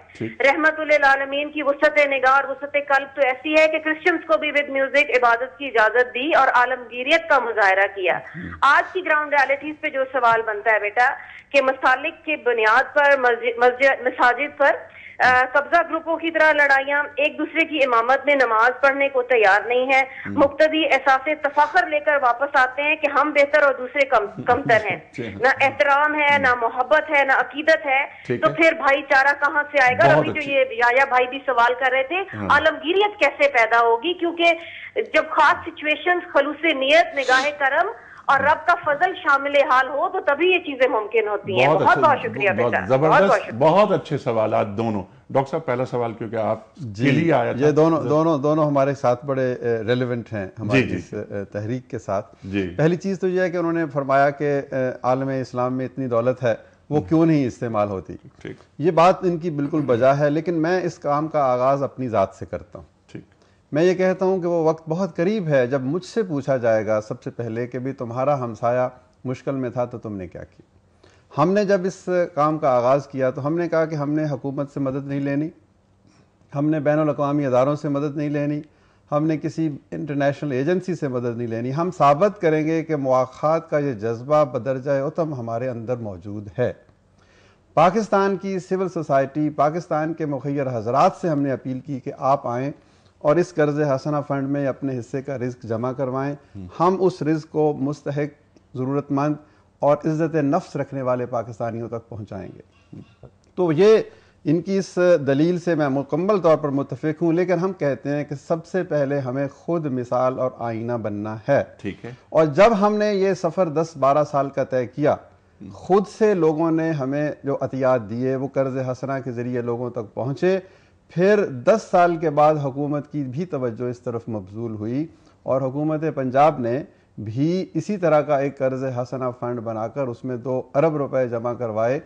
रहमत आलमीन की वसत निगाह और वसत कल्ब तो ऐसी है कि क्रिश्चियंस को भी विद म्यूजिक इबादत की इजाजत दी और आलमगीरियत का मुजाहरा किया हम्म। आज की ग्राउंड रियालिटीज पे जो सवाल बनता है बेटा कि मसालिक के बुनियाद पर मस्जिद मसाजिद पर कब्जा ग्रुपों की तरह लड़ाइयाँ एक दूसरे की इमामत में नमाज पढ़ने को तैयार नहीं है हम्म। मुख्तदी एहसास तफाखर लेकर वापस आते हैं कि हम बेहतर और दूसरे कम कमतर हैं [laughs] ना एहतराम है ना हम्म। मोहब्बत है ना अकीदत है तो फिर भाईचारा कहाँ से आएगा अभी जो ये याया भाई भी सवाल कर रहे थे हाँ। आलमगीरियत कैसे पैदा होगी क्योंकि जब खास सिचुएशन खलूस नीयत निगाह करम और रब का फजल शामिल हाल हो तो तभी ये चीजें मुमकिन होती हैं बहुत बहुत शुक्रिया जबरदस्त बहुत अच्छे सवाल दोनों डॉक्टर साहब पहला सवाल क्योंकि आप जी आया ये दोनों दोनों दोनों हमारे साथ बड़े रेलिवेंट हैं हमारी इस तहरीक के साथ जी पहली चीज़ तो यह है कि उन्होंने फरमाया कि आलम इस्लाम में इतनी दौलत है वो हम्म। क्यों नहीं इस्तेमाल होती ये बात इनकी बिल्कुल बजा है लेकिन मैं इस काम का आगाज़ अपनी ज़ात से करता हूँ मैं ये कहता हूँ कि वो वक्त बहुत करीब है जब मुझसे पूछा जाएगा सबसे पहले कि भी तुम्हारा हमसाया मुश्किल में था तो तुमने क्या किया हमने जब इस काम का आगाज़ किया तो हमने कहा कि हमने हुकूमत से मदद नहीं लेनी हमने बैन अवी अदारों से मदद नहीं लेनी हमने किसी इंटरनेशनल एजेंसी से मदद नहीं लेनी हम साबित करेंगे कि मुआात का ये जज्बा बदरजा उतम हमारे अंदर मौजूद है पाकिस्तान की सिविल सोसाइटी पाकिस्तान के मुखर हजरात से हमने अपील की कि आप आएँ और इस कर्ज हसना फंड में अपने हिस्से का रिस्क जमा करवाएं हम्म। हम उस रिस्क को मुस्तक ज़रूरतमंद और इज़्ज़त नफ्स रखने वाले पाकिस्तानियों तक पहुंचाएंगे तो ये इनकी इस दलील से मैं मुकम्मल तौर पर मुतफिक हूँ लेकिन हम कहते हैं कि सबसे पहले हमें खुद मिसाल और आईना बनना है ठीक है और जब हमने ये सफर दस बारह साल का तय किया हम्म। खुद से लोगों ने हमें जो अतियात दिए वो कर्ज हसना के ज़रिए लोगों तक पहुंचे फिर 10 साल के बाद हुकूमत की भी तवज्जो इस तरफ मबजूल हुई और हुकूमत पंजाब ने भी इसी तरह का एक कर्ज हसना फंड बनाकर उसमें दो अरब रुपए जमा करवाए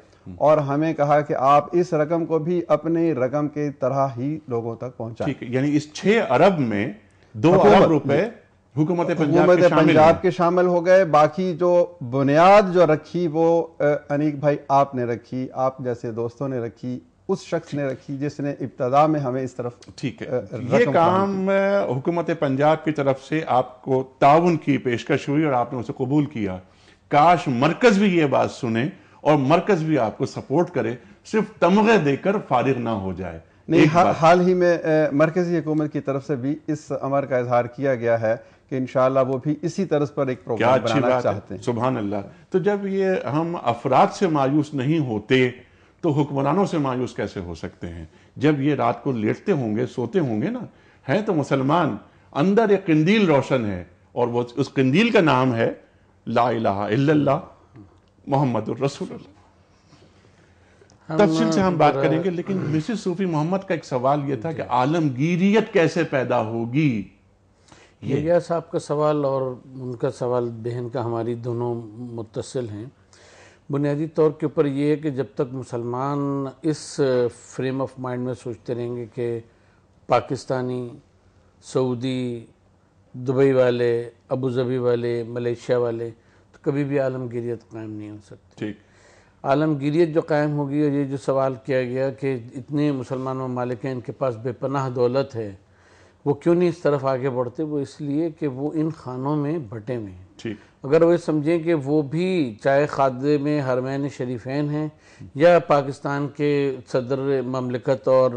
और हमें कहा कि आप इस रकम को भी अपनी रकम के तरह ही लोगों तक पहुंचाएं ठीक यानी इस छह अरब में दो अरब रुपए हुकूमत पंजाब, के, पंजाब के शामिल हो गए बाकी जो बुनियाद जो रखी वो अनीक भाई आपने रखी आप जैसे दोस्तों ने रखी उस शख्स ने रखी जिसने इब्तदा में हमें इस तरफ ठीक है ये काम हुकूमत पंजाब की तरफ से आपको ताउन की पेशकश हुई और आपने उसे कबूल किया काश मरकज़ भी ये बात सुने और मरकज़ भी आपको सपोर्ट करे सिर्फ तमगे देकर फारिग ना हो जाए नहीं हा, हाल ही में मरकज़ी हुकूमत की तरफ से भी इस अमर का इजहार किया गया है कि इन वो भी इसी तरह पर एक प्रोग्राम बनाना चाहते हैं सुबह अल्लाह तो जब ये हम अफराद से मायूस नहीं होते तो हुक्मरानों से मायूस कैसे हो सकते हैं जब ये रात को लेटते होंगे सोते होंगे ना हैं तो मुसलमान अंदर एक कंदील रोशन है और वो उस कंदील का नाम है ला मोहम्मद रसूल तफसील से हम बात करेंगे लेकिन मिसिस सूफी मोहम्मद का एक सवाल ये था कि आलमगीरियत कैसे पैदा होगी ये साहब आपका सवाल और उनका सवाल बहन का हमारी दोनों मुतसिल हैं बुनियादी तौर के ऊपर ये है कि जब तक मुसलमान इस फ्रेम ऑफ माइंड में सोचते रहेंगे कि पाकिस्तानी सऊदी दुबई वाले अबू धाबी वाले मलेशिया वाले तो कभी भी आलमगीरियत कायम नहीं हो सकती ठीक आलमगीरियत जो कायम होगी और ये जो सवाल किया गया कि इतने मुसलमान ममालिक हैं इनके पास बेपनाह दौलत है वो क्यों नहीं इस तरफ आगे बढ़ते वो इसलिए कि वो इन खानों में बटे हुए हैं ठीक अगर वो समझें कि वो भी चाहे खादे में हरमैन शरीफेन हैं या पाकिस्तान के सदर ममलिकत और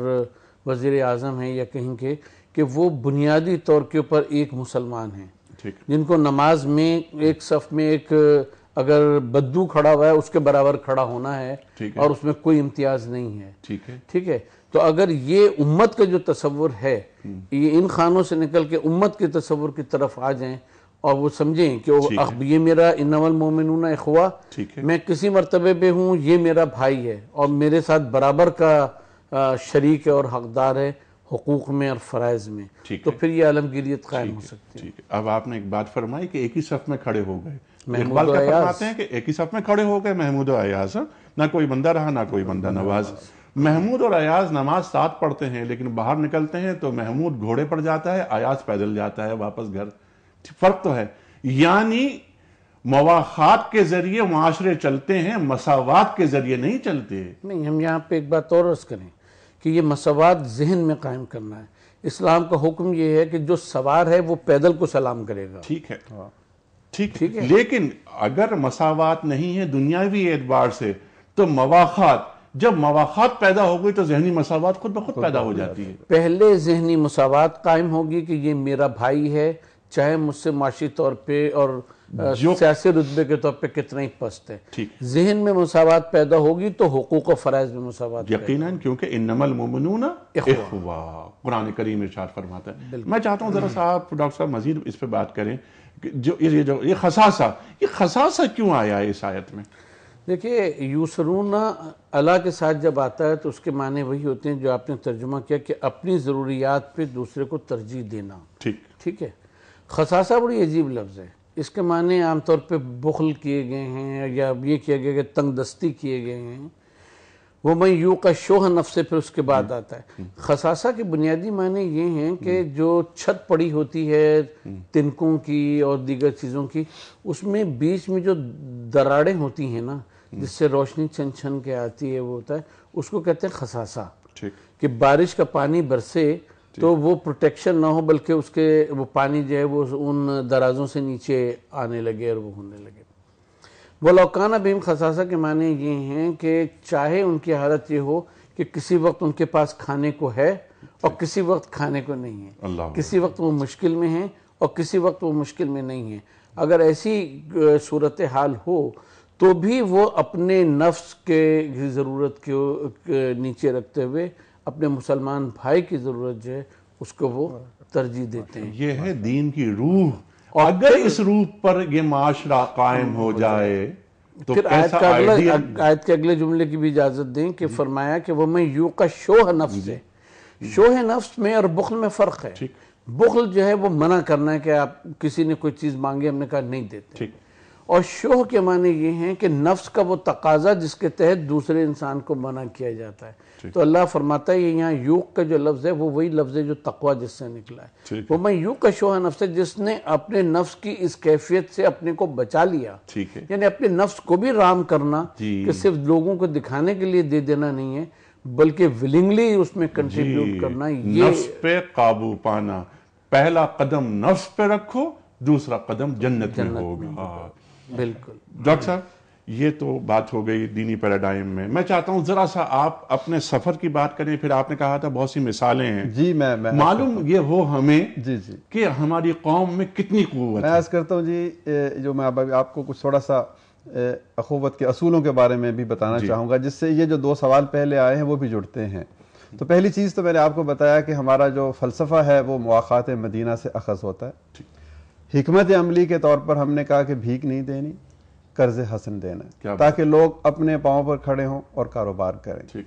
वजीर अजम हैं या कहीं के कि वो बुनियादी तौर के ऊपर एक मुसलमान हैं जिनको नमाज में एक सफ़ में एक अगर बद्दू खड़ा हुआ है उसके बराबर खड़ा होना है, है। और उसमें कोई इम्तियाज नहीं है ठीक है ठीक है तो अगर ये उम्मत का जो तस्वुर है हम्म। ये इन खानों से निकल के उम्मत के तस्वुर की तरफ आ जाए और वो समझें कि वो ये मेरा इनवल मोमिन अखवा मैं किसी मरतबे पे हूँ ये मेरा भाई है और मेरे साथ बराबर का शरीक है और हकदार है हकूक में और फ़राइज़ में तो फिर ये आलमगीरियत कायम हो सकती है अब आपने एक बात फरमाई कि एक ही सफ में खड़े हो गए इकबाल का फरमाते हैं कि एक ही सफ में खड़े हो गए महमूद और अयाज ना कोई बंदा रहा ना कोई बंदा नवाज महमूद और अयाज नमाज साथ पढ़ते हैं लेकिन बाहर निकलते हैं तो महमूद घोड़े पर जाता है अयाज पैदल जाता है वापस घर फर्क तो है यानी मवाखात के जरिए माशरे चलते हैं मसावत के जरिए नहीं चलते नहीं हम यहाँ पे एक बात और अर्ज करें कि ये मसावात जहन में कायम करना है इस्लाम का हुक्म ये है कि जो सवार है वो पैदल को सलाम करेगा ठीक है हाँ। ठीक ठीक है लेकिन अगर मसावत नहीं है दुनियावी एतबार से तो मवाखात जब मवाखात पैदा हो गई तो जहनी मसावत खुद ब खुद पैदा हो जाती है पहले जहनी मसावत कायम होगी कि ये मेरा भाई है चाहे मुझसे माशी तौर पे और सियासी रुतबे के तौर पे कितना ही पस्त है जहन में मसावत पैदा होगी तो हकूक और फ़राइज में मसावत यकीन क्योंकि इनमल ममनून कुरान करीम इर्शाद फरमाता है मैं चाहता हूँ ज़रा साहब डॉक्टर साहब मजीद इस पर बात करें जो ये जो ये खसासा ये खसासा क्यों आया है इस आयत में देखिए यूसरूना अला के साथ जब आता है तो उसके माने वही होते हैं जो आपने तर्जुमा किया कि अपनी ज़रूरियात पे दूसरे को तरजीह देना ठीक ठीक है खसासा बड़ी अजीब लफ्ज़ है इसके माने आमतौर पे बुखल किए गए हैं या ये किया गया कि तंग दस्ती किए गए हैं वो मैं यू का शोह नफ से फिर उसके बाद हम्म। आता है खसासा के बुनियादी माने ये हैं कि हम्म। जो छत पड़ी होती है हम्म। तिनकों की और दीगर चीज़ों की उसमें बीच में जो दराड़ें होती हैं ना जिससे रोशनी छन छन के आती है वो होता है उसको कहते हैं खसासा कि बारिश का पानी बरसे तो वो प्रोटेक्शन ना हो बल्कि उसके वो पानी जो है वो उन दराजों से नीचे आने लगे और वो होने लगे वलौकाना बीम खसासा के माने ये हैं कि चाहे उनकी हालत ये हो कि किसी वक्त उनके पास खाने को है और किसी वक्त खाने को नहीं है किसी वक्त वो मुश्किल में हैं और किसी वक्त वो मुश्किल में नहीं है अगर ऐसी सूरत हाल हो तो भी वो अपने नफ्स के ज़रूरत के नीचे रखते हुए अपने मुसलमान भाई की ज़रूरत जो है उसको वो तरजीह देते हैं ये है दीन की रूह और अगर इस रूह पर यह माशरा कायम हो जाए तो फिर आयत का अगला आयत के अगले जुमले की भी इजाज़त दें कि फरमाया कि वह मैं यू का शोह नफ्स है शोह नफ्स में और बुखल में फ़र्क है बुखल जो है वो मना करना है कि आप किसी ने कोई चीज़ मांगी हमने कहा नहीं देते ठीक और शोह के माने ये हैं कि नफ्स का वो तकाजा जिसके तहत दूसरे इंसान को मना किया जाता है तो अल्लाह फरमाता है यहाँ यूक का जो लफ्ज़ है वो वही लफ्ज़ है जो तकवा जिससे निकला है वो मैं यूक का शोह नफ्स है जिसने अपने नफ्स की इस कैफियत से अपने को बचा लिया यानी अपने नफ्स को भी राम करना कि सिर्फ लोगों को दिखाने के लिए दे देना नहीं है बल्कि विलिंगली उसमें कंट्रीब्यूट करना ये नफ्स पे काबू पाना पहला कदम नफ्स पे रखो दूसरा कदम जन्नत, जन्नत में होगा बिल्कुल डॉक्टर साहब ये तो बात हो गई दीनी पैराडाइम में मैं चाहता हूँ जरा सा आप अपने सफर की बात करें फिर आपने कहा था बहुत सी मिसालें हैं जी मैं, मैं मालूम ये हो हमें जी जी कि हमारी कौम में कितनी कुत मैं आज करता हूँ जी जो मैं आप, आपको कुछ थोड़ा सा अखोवत के असूलों के बारे में भी बताना चाहूँगा जिससे ये जो दो सवाल पहले आए हैं वो भी जुड़ते हैं तो पहली चीज़ तो मैंने आपको बताया कि हमारा जो फ़लसफ़ा है वो मौक़ात मदीना से अखज़ होता है हमत अमली के तौर पर हमने कहा कि भीख नहीं देनी कर्ज हसन देना ताकि लोग अपने पाँव पर खड़े हों और कारोबार करें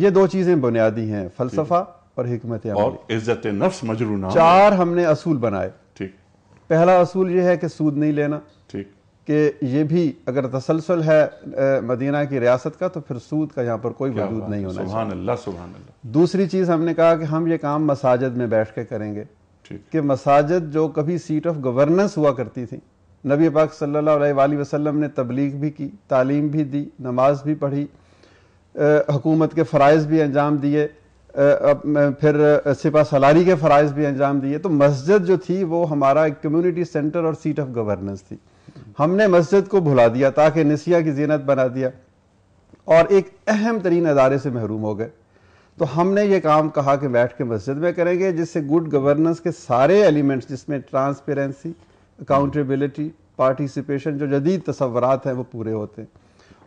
ये दो चीज़ें बुनियादी हैं फलसफा और हमत इज्जत नफ्स मजरू चार हमने असूल बनाए ठीक पहला असूल ये है कि सूद नहीं लेना ठीक कि ये भी अगर तसलसल है मदीना की रियासत का तो फिर सूद का यहाँ पर कोई वजूद नहीं होना सुभान अल्लाह सुभान अल्लाह दूसरी चीज़ हमने कहा कि हम ये काम मसाजिद में बैठ के करेंगे कि मसाजद जो कभी सीट ऑफ गवर्नेंस हुआ करती थी नबी पाक सल्लल्लाहु अलैहि वसल्लम ने तबलीग भी की तालीम भी दी नमाज भी पढ़ी हुकूमत के फ़रज़ भी अंजाम दिए फिर सिपा सलारी के फ़रज़ भी अंजाम दिए तो मस्जिद जो थी वो हमारा कम्यूनिटी सेंटर और सीट ऑफ गवर्नेंस थी हमने मस्जिद को भुला दिया ताकि नसिया की जीनत बना दिया और एक अहम तरीन अदारे से महरूम हो गए तो हमने ये काम कहा कि बैठ के मस्जिद में करेंगे जिससे गुड गवर्नेंस के सारे एलिमेंट्स जिसमें ट्रांसपेरेंसी अकाउंटेबिलिटी पार्टिसिपेशन जो जदीद तस्वरत हैं वो पूरे होते हैं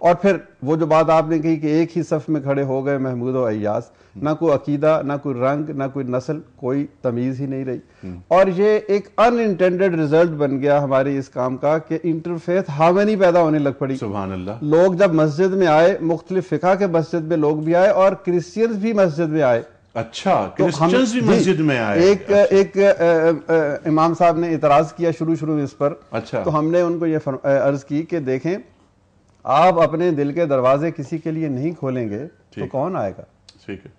और फिर वो जो बात आपने कही कि एक ही सफ़ में खड़े हो गए महमूद और अयास ना कोई अकीदा ना कोई रंग ना कोई नस्ल कोई तमीज़ ही नहीं रही और ये एक अनइंटेंडेड रिजल्ट बन गया हमारे इस काम का कि इंटरफेथ हावनी पैदा होने लग पड़ी सुबह लोग जब मस्जिद में आए मुख्तलिफ फ़िका के मस्जिद में लोग भी आए और क्रिश्चियन भी मस्जिद में आए अच्छा तो भी मस्जिद में आए एक अच्छा। एक आ, आ, इमाम साहब ने इतराज किया शुरू शुरू में इस पर अच्छा तो हमने उनको ये अर्ज की कि देखें आप अपने दिल के दरवाजे किसी के लिए नहीं खोलेंगे तो कौन आएगा ठीक है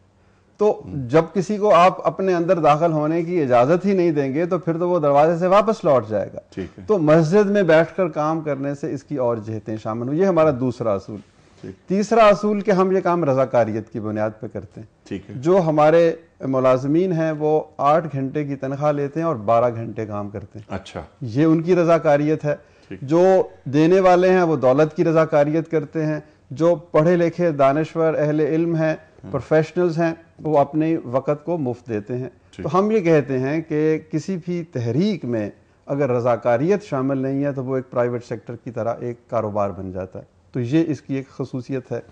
तो जब किसी को आप अपने अंदर दाखिल होने की इजाजत ही नहीं देंगे तो फिर तो वो दरवाजे से वापस लौट जाएगा ठीक है तो मस्जिद में बैठकर काम करने से इसकी और जहतें शामिल हुई ये हमारा दूसरा असूल तीसरा असूल कि हम ये काम रजाकारियत की बुनियाद पर करते हैं ठीक है जो हमारे मुलाजमीन हैं वो आठ घंटे की तनख्वाह लेते हैं और बारह घंटे काम करते हैं अच्छा ये उनकी रजाकारियत है जो देने वाले हैं वो दौलत की रजाकारीत करते हैं जो पढ़े लिखे दानश्वर अहल इल्म हैं प्रोफेशनल्स हम्म। हैं वो अपने वक़्त को मुफ्त देते हैं तो हम ये कहते हैं कि किसी भी तहरीक में अगर रजाकारीत शामिल नहीं है तो वो एक प्राइवेट सेक्टर की तरह एक कारोबार बन जाता है तो ये इसकी एक खसूसियत है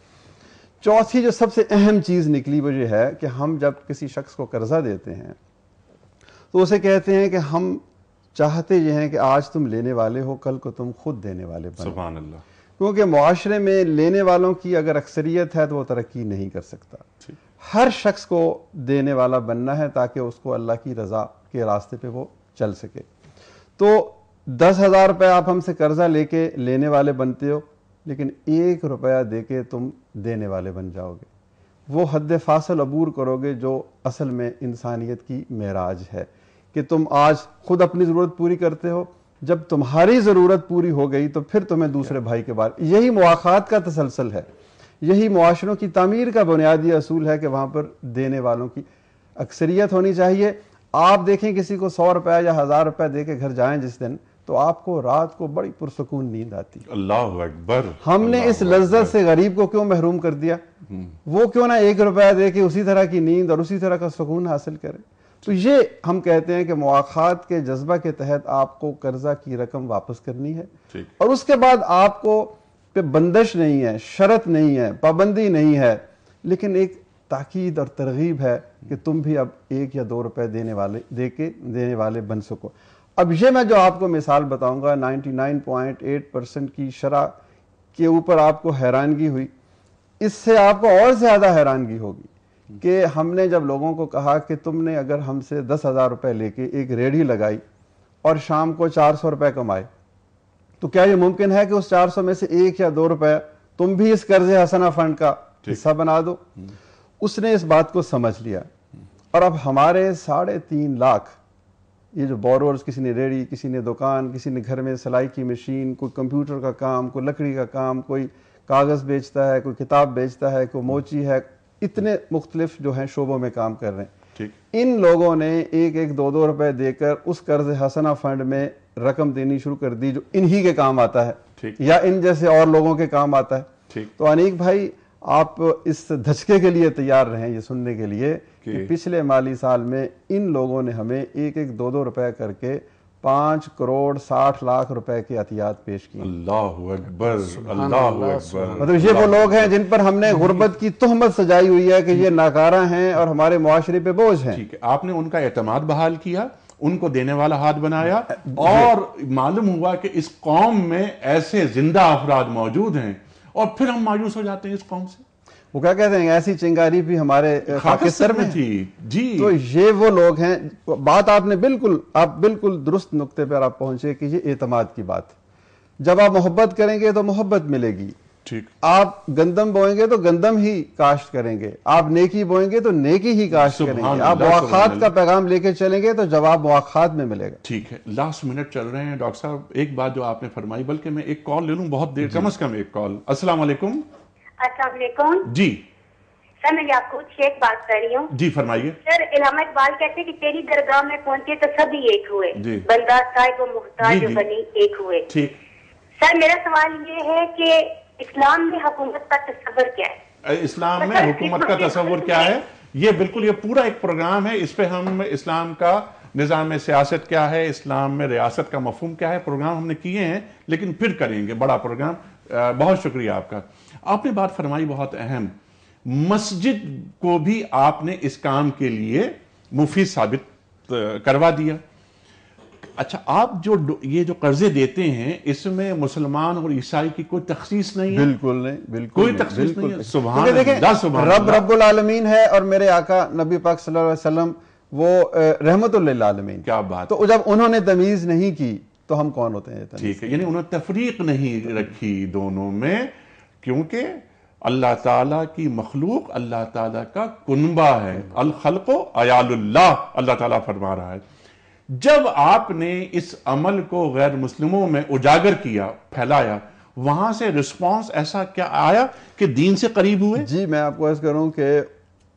चौथी जो सबसे अहम चीज़ निकली वो ये है कि हम जब किसी शख्स को कर्ज़ा देते हैं तो उसे कहते हैं कि हम चाहते ये हैं कि आज तुम लेने वाले हो कल को तुम खुद देने वाले बनो क्योंकि माशरे में लेने वालों की अगर अक्सरियत है तो वो तरक्की नहीं कर सकता हर शख्स को देने वाला बनना है ताकि उसको अल्लाह की रज़ा के रास्ते पे वो चल सके तो दस हज़ार रुपये आप हमसे कर्ज़ा लेके लेने वाले बनते हो लेकिन एक रुपया दे के तुम देने वाले बन जाओगे वो हद फासल अबूर करोगे जो असल में इंसानियत की मेराज है कि तुम आज खुद अपनी ज़रूरत पूरी करते हो जब तुम्हारी ज़रूरत पूरी हो गई तो फिर तुम्हें दूसरे भाई के बारे यही मुआखात का तसलसल है यही मुआशरों की तमीर का बुनियादी असूल है कि वहां पर देने वालों की अक्सरियत होनी चाहिए आप देखें किसी को सौ रुपया या हज़ार रुपया दे के घर जाएं जिस दिन तो आपको रात को बड़ी पुरसकून नींद आती अल्लाह अकबर हमने इस लज्जत से गरीब को क्यों महरूम कर दिया हम्म। वो क्यों ना एक रुपया दे के उसी तरह की नींद और उसी तरह का सुकून हासिल करें तो ये हम कहते हैं कि मुआखात के जज्बा के तहत आपको कर्जा की रकम वापस करनी है और उसके बाद आपको पे बंदिश नहीं है शरत नहीं है पाबंदी नहीं है लेकिन एक ताकीद और तरगीब है कि तुम भी अब एक या दो रुपए देने वाले दे के देने वाले बन सको अब ये मैं जो आपको मिसाल बताऊंगा 99.8 परसेंट की शरह के ऊपर आपको हैरानगी हुई इससे आपको और ज़्यादा हैरानगी होगी कि हमने जब लोगों को कहा कि तुमने अगर हमसे दस हज़ार रुपये लेके एक रेडी लगाई और शाम को चार सौ रुपये कमाए तो क्या ये मुमकिन है कि उस चार सौ में से एक या दो रुपये तुम भी इस कर्ज हसना फंड का हिस्सा बना दो उसने इस बात को समझ लिया और अब हमारे साढ़े तीन लाख ये जो बोरोर्स किसी ने रेडी किसी ने दुकान किसी ने घर में सिलाई की मशीन कोई कंप्यूटर का काम कोई लकड़ी का काम कोई कागज़ बेचता है कोई किताब बेचता है कोई मोची है इतने मुख्तलिफ जो हैं शोबों में काम कर रहे हैं इन लोगों ने एक एक दो दो रुपए देकर उस कर्ज हसना फंड में रकम देनी शुरू कर दी जो इन्हीं के काम आता है या इन जैसे और लोगों के काम आता है ठीक तो अनेक भाई आप इस धचके के लिए तैयार रहें ये सुनने के लिए कि पिछले माली साल में इन लोगों ने हमें एक एक दो दो रुपए करके पांच करोड़ साठ लाख रुपए की अतियात पेश की अल्लाह अकबर अल्लाह अकबर मतलब ये वो लोग हैं जिन पर हमने गुर्बत की तोहमत सजाई हुई है कि ये नाकारा हैं और हमारे मुआरे पे बोझ हैं ठीक है आपने उनका एतमाद बहाल किया उनको देने वाला हाथ बनाया और मालूम हुआ कि इस कौम में ऐसे जिंदा अफराद मौजूद हैं और फिर हम मायूस हो जाते हैं इस कौम से वो क्या कहते हैं ऐसी चिंगारी भी हमारे पाकिस्तान में थी जी तो ये वो लोग हैं बात आपने बिल्कुल आप बिल्कुल दुरुस्त नुकते पर आप पहुंचे कि ये एतमाद की बात जब आप मोहब्बत करेंगे तो मोहब्बत मिलेगी ठीक आप गंदम बोएंगे तो गंदम ही काश्त करेंगे आप नेकी बोएंगे तो नेकी ही काश्त करेंगे आप मुआखात का पैगाम लेके चलेंगे तो जवाब मुआखात में मिलेगा ठीक है लास्ट मिनट चल रहे हैं डॉक्टर साहब एक बात जो आपने फरमाई बल्कि मैं एक कॉल ले लूं बहुत देर कम अज कम एक कॉल अस्सलाम वालेकुम जी सर मैं याकूब एक बात कर रही हूँ जी फरमाइए सर इलामा इकबाल कहते हैं कि तेरी दरगाह में पहुंचे तो सभी एक हुए बंदा साहिब और मुख्तार जो बनी एक हुए ठीक सर मेरा सवाल ये है कि इस्लाम में हुकूमत का तस्वर क्या है इस्लाम में हुकूमत का तस्वर क्या है ये बिल्कुल ये पूरा एक प्रोग्राम है इस पर हम इस्लाम का निज़ाम सियासत क्या है इस्लाम में रियासत का मफहम क्या है प्रोग्राम हमने किए हैं लेकिन फिर करेंगे बड़ा प्रोग्राम बहुत शुक्रिया आपका आपने बात फरमाई बहुत अहम मस्जिद को भी आपने इस काम के लिए मुफीद साबित करवा दिया अच्छा आप जो ये जो कर्जे देते हैं इसमें मुसलमान और ईसाई की कोई तख्सीस नहीं बिल्कुल नहीं बिल्कुल कोई तख्सीस नहीं है सुबह देखिए रब रब्बुल आलमीन है और मेरे आका नबी पाक सल्लल्लाहु अलैहि वसल्लम वो रहमत आलमीन क्या बात तो जब उन्होंने तमीज नहीं की तो हम कौन होते हैं ठीक है यानी उन्होंने तफरीक नहीं रखी दोनों में क्योंकि अल्लाह ताला की मखलूक अल्लाह ताला का कुनबा है अल खलको अयाल्ला अल्लाह ताला फरमा रहा है जब आपने इस अमल को गैर मुस्लिमों में उजागर किया फैलाया वहां से रिस्पांस ऐसा क्या आया कि दीन से करीब हुए जी मैं आपको ऐसा करूं कि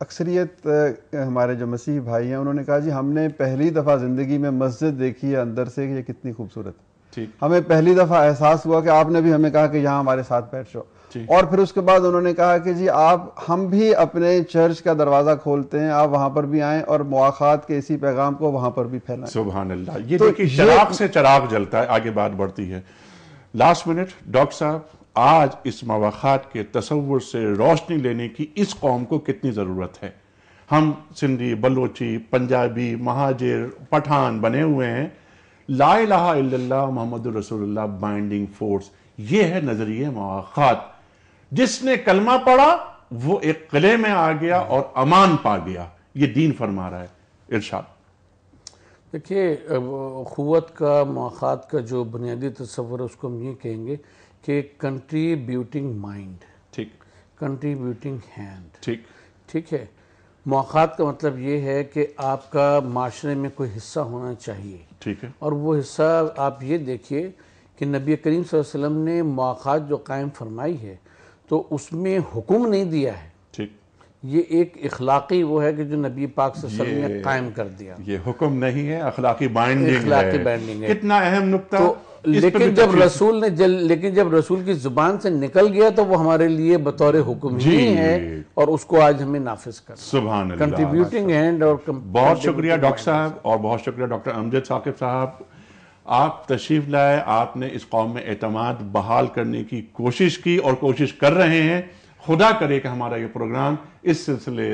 अक्सरियत हमारे जो मसीह भाई हैं उन्होंने कहा जी हमने पहली दफ़ा ज़िंदगी में मस्जिद देखी है अंदर से कि ये कितनी खूबसूरत हमें पहली दफ़ा एहसास हुआ कि आपने भी हमें कहा कि यहाँ हमारे साथ बैठ जाओ और फिर उसके बाद उन्होंने कहा कि जी आप हम भी अपने चर्च का दरवाजा खोलते हैं आप वहां पर भी आए और मुआखात के इसी पैगाम को वहां पर भी फैलाएं सुबह अल्लाह ये तो देखिए चराग से चराग जलता है आगे बात बढ़ती है लास्ट मिनट डॉक्टर साहब आज इस मवाखात के तस्वुर से रोशनी लेने की इस कौम को कितनी ज़रूरत है हम सिंधी बलोची पंजाबी महाजिर पठान बने हुए हैं ला मोहम्मद रसोल्ला बाइंडिंग फोर्स ये है नज़रिए मवाखात जिसने कलमा पढ़ा वो एक किले में आ गया और अमान पा गया ये दीन फरमा रहा है इर्शाद देखिए खुवत का मवाक़ात का जो बुनियादी तस्वर है उसको हम ये कहेंगे कि कंट्रीब्यूटिंग माइंड ठीक कंट्रीब्यूटिंग हैंड ठीक ठीक है मौक़ात का मतलब ये है कि आपका माशरे में कोई हिस्सा होना चाहिए ठीक है और वो हिस्सा आप ये देखिए कि नबी करीम वसल्लम ने मौक़ात जो कायम फरमाई है तो उसमें हुक्म नहीं दिया है ठीक ये एक इखलाकी वो है कि जो नबी पाक वसल्लम ने कायम कर दिया ये हुक्म नहीं है अखलाकी बाइंडिंग अखलाकी है कितना अहम नुकता तो लेकिन जब रसूल ने जल, लेकिन जब रसूल की जुबान से निकल गया तो वो हमारे लिए बतौर हुक्म ही है और उसको आज हमें नाफिज कर सुबह कंट्रीब्यूटिंग हैंड और बहुत शुक्रिया डॉक्टर साहब और बहुत शुक्रिया डॉक्टर अमजद साकिब साहब आप तशरीफ लाए आपने इस कौम में अतमाद बहाल करने की कोशिश की और कोशिश कर रहे हैं खुदा करे कि हमारा ये प्रोग्राम इस सिलसिले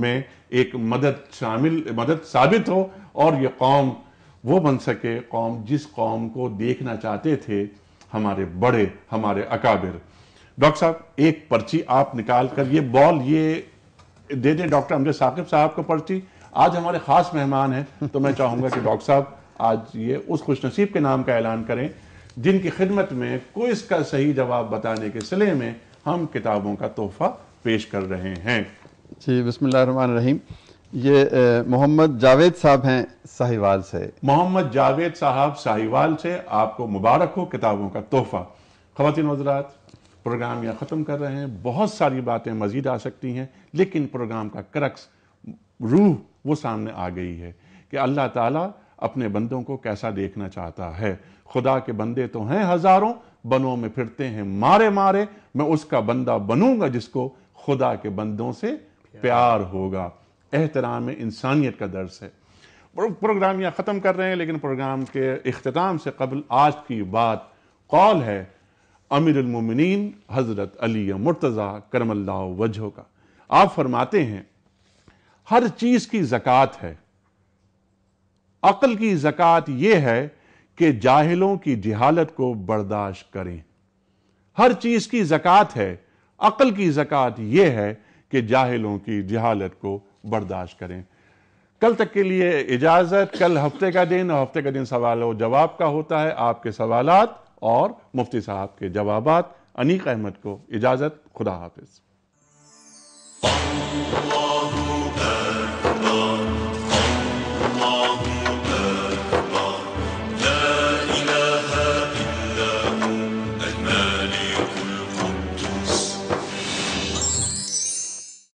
में एक मदद शामिल मदद साबित हो और ये कौम वो बन सके कौम जिस कौम को देखना चाहते थे हमारे बड़े हमारे अकाबिर डॉक्टर साहब एक पर्ची आप निकाल कर ये बॉल ये दे दें डॉक्टर अमजद साकिब साहब को पर्ची आज हमारे खास मेहमान हैं तो मैं चाहूँगा कि डॉक्टर साहब आज ये उस खुशनसीब के नाम का ऐलान करें जिनकी खिदमत में कोई इसका सही जवाब बताने के सिले में हम किताबों का तोहफा पेश कर रहे हैं जी बसमिल्ल रहीम ये मोहम्मद जावेद साहब हैं साहिवाल से मोहम्मद जावेद साहब साहिवाल से आपको मुबारक हो किताबों का तोहफा खातिन हजरात प्रोग्राम यहाँ ख़त्म कर रहे हैं बहुत सारी बातें मज़ीद आ सकती हैं लेकिन प्रोग्राम का करक्स रूह वो सामने आ गई है कि अल्लाह ताला अपने बंदों को कैसा देखना चाहता है खुदा के बंदे तो हैं हज़ारों बनों में फिरते हैं मारे मारे मैं उसका बंदा बनूंगा जिसको खुदा के बंदों से प्यार होगा एहतराम इंसानियत का दर्स है प्रोग्राम यहाँ ख़त्म कर रहे हैं लेकिन प्रोग्राम के अख्ताम से कबल आज की बात कौल है अमीरमिन हज़रत अली मुर्तज़ा करमल्ला वजह का आप फरमाते हैं हर चीज़ की ज़क़़त है अक़ल की ज़क़़त यह है कि जाहिलों की जहालत को बर्दाश्त करें हर चीज़ की ज़क़़त है अक़ल की ज़क़़त यह है कि जाहिलों की जहालत को बर्दाश्त करें कल तक के लिए इजाजत कल हफ्ते का दिन और हफ्ते का दिन सवाल और जवाब का होता है आपके सवाल और मुफ्ती साहब के जवाब अनीक अहमद को इजाजत खुदा हाफिज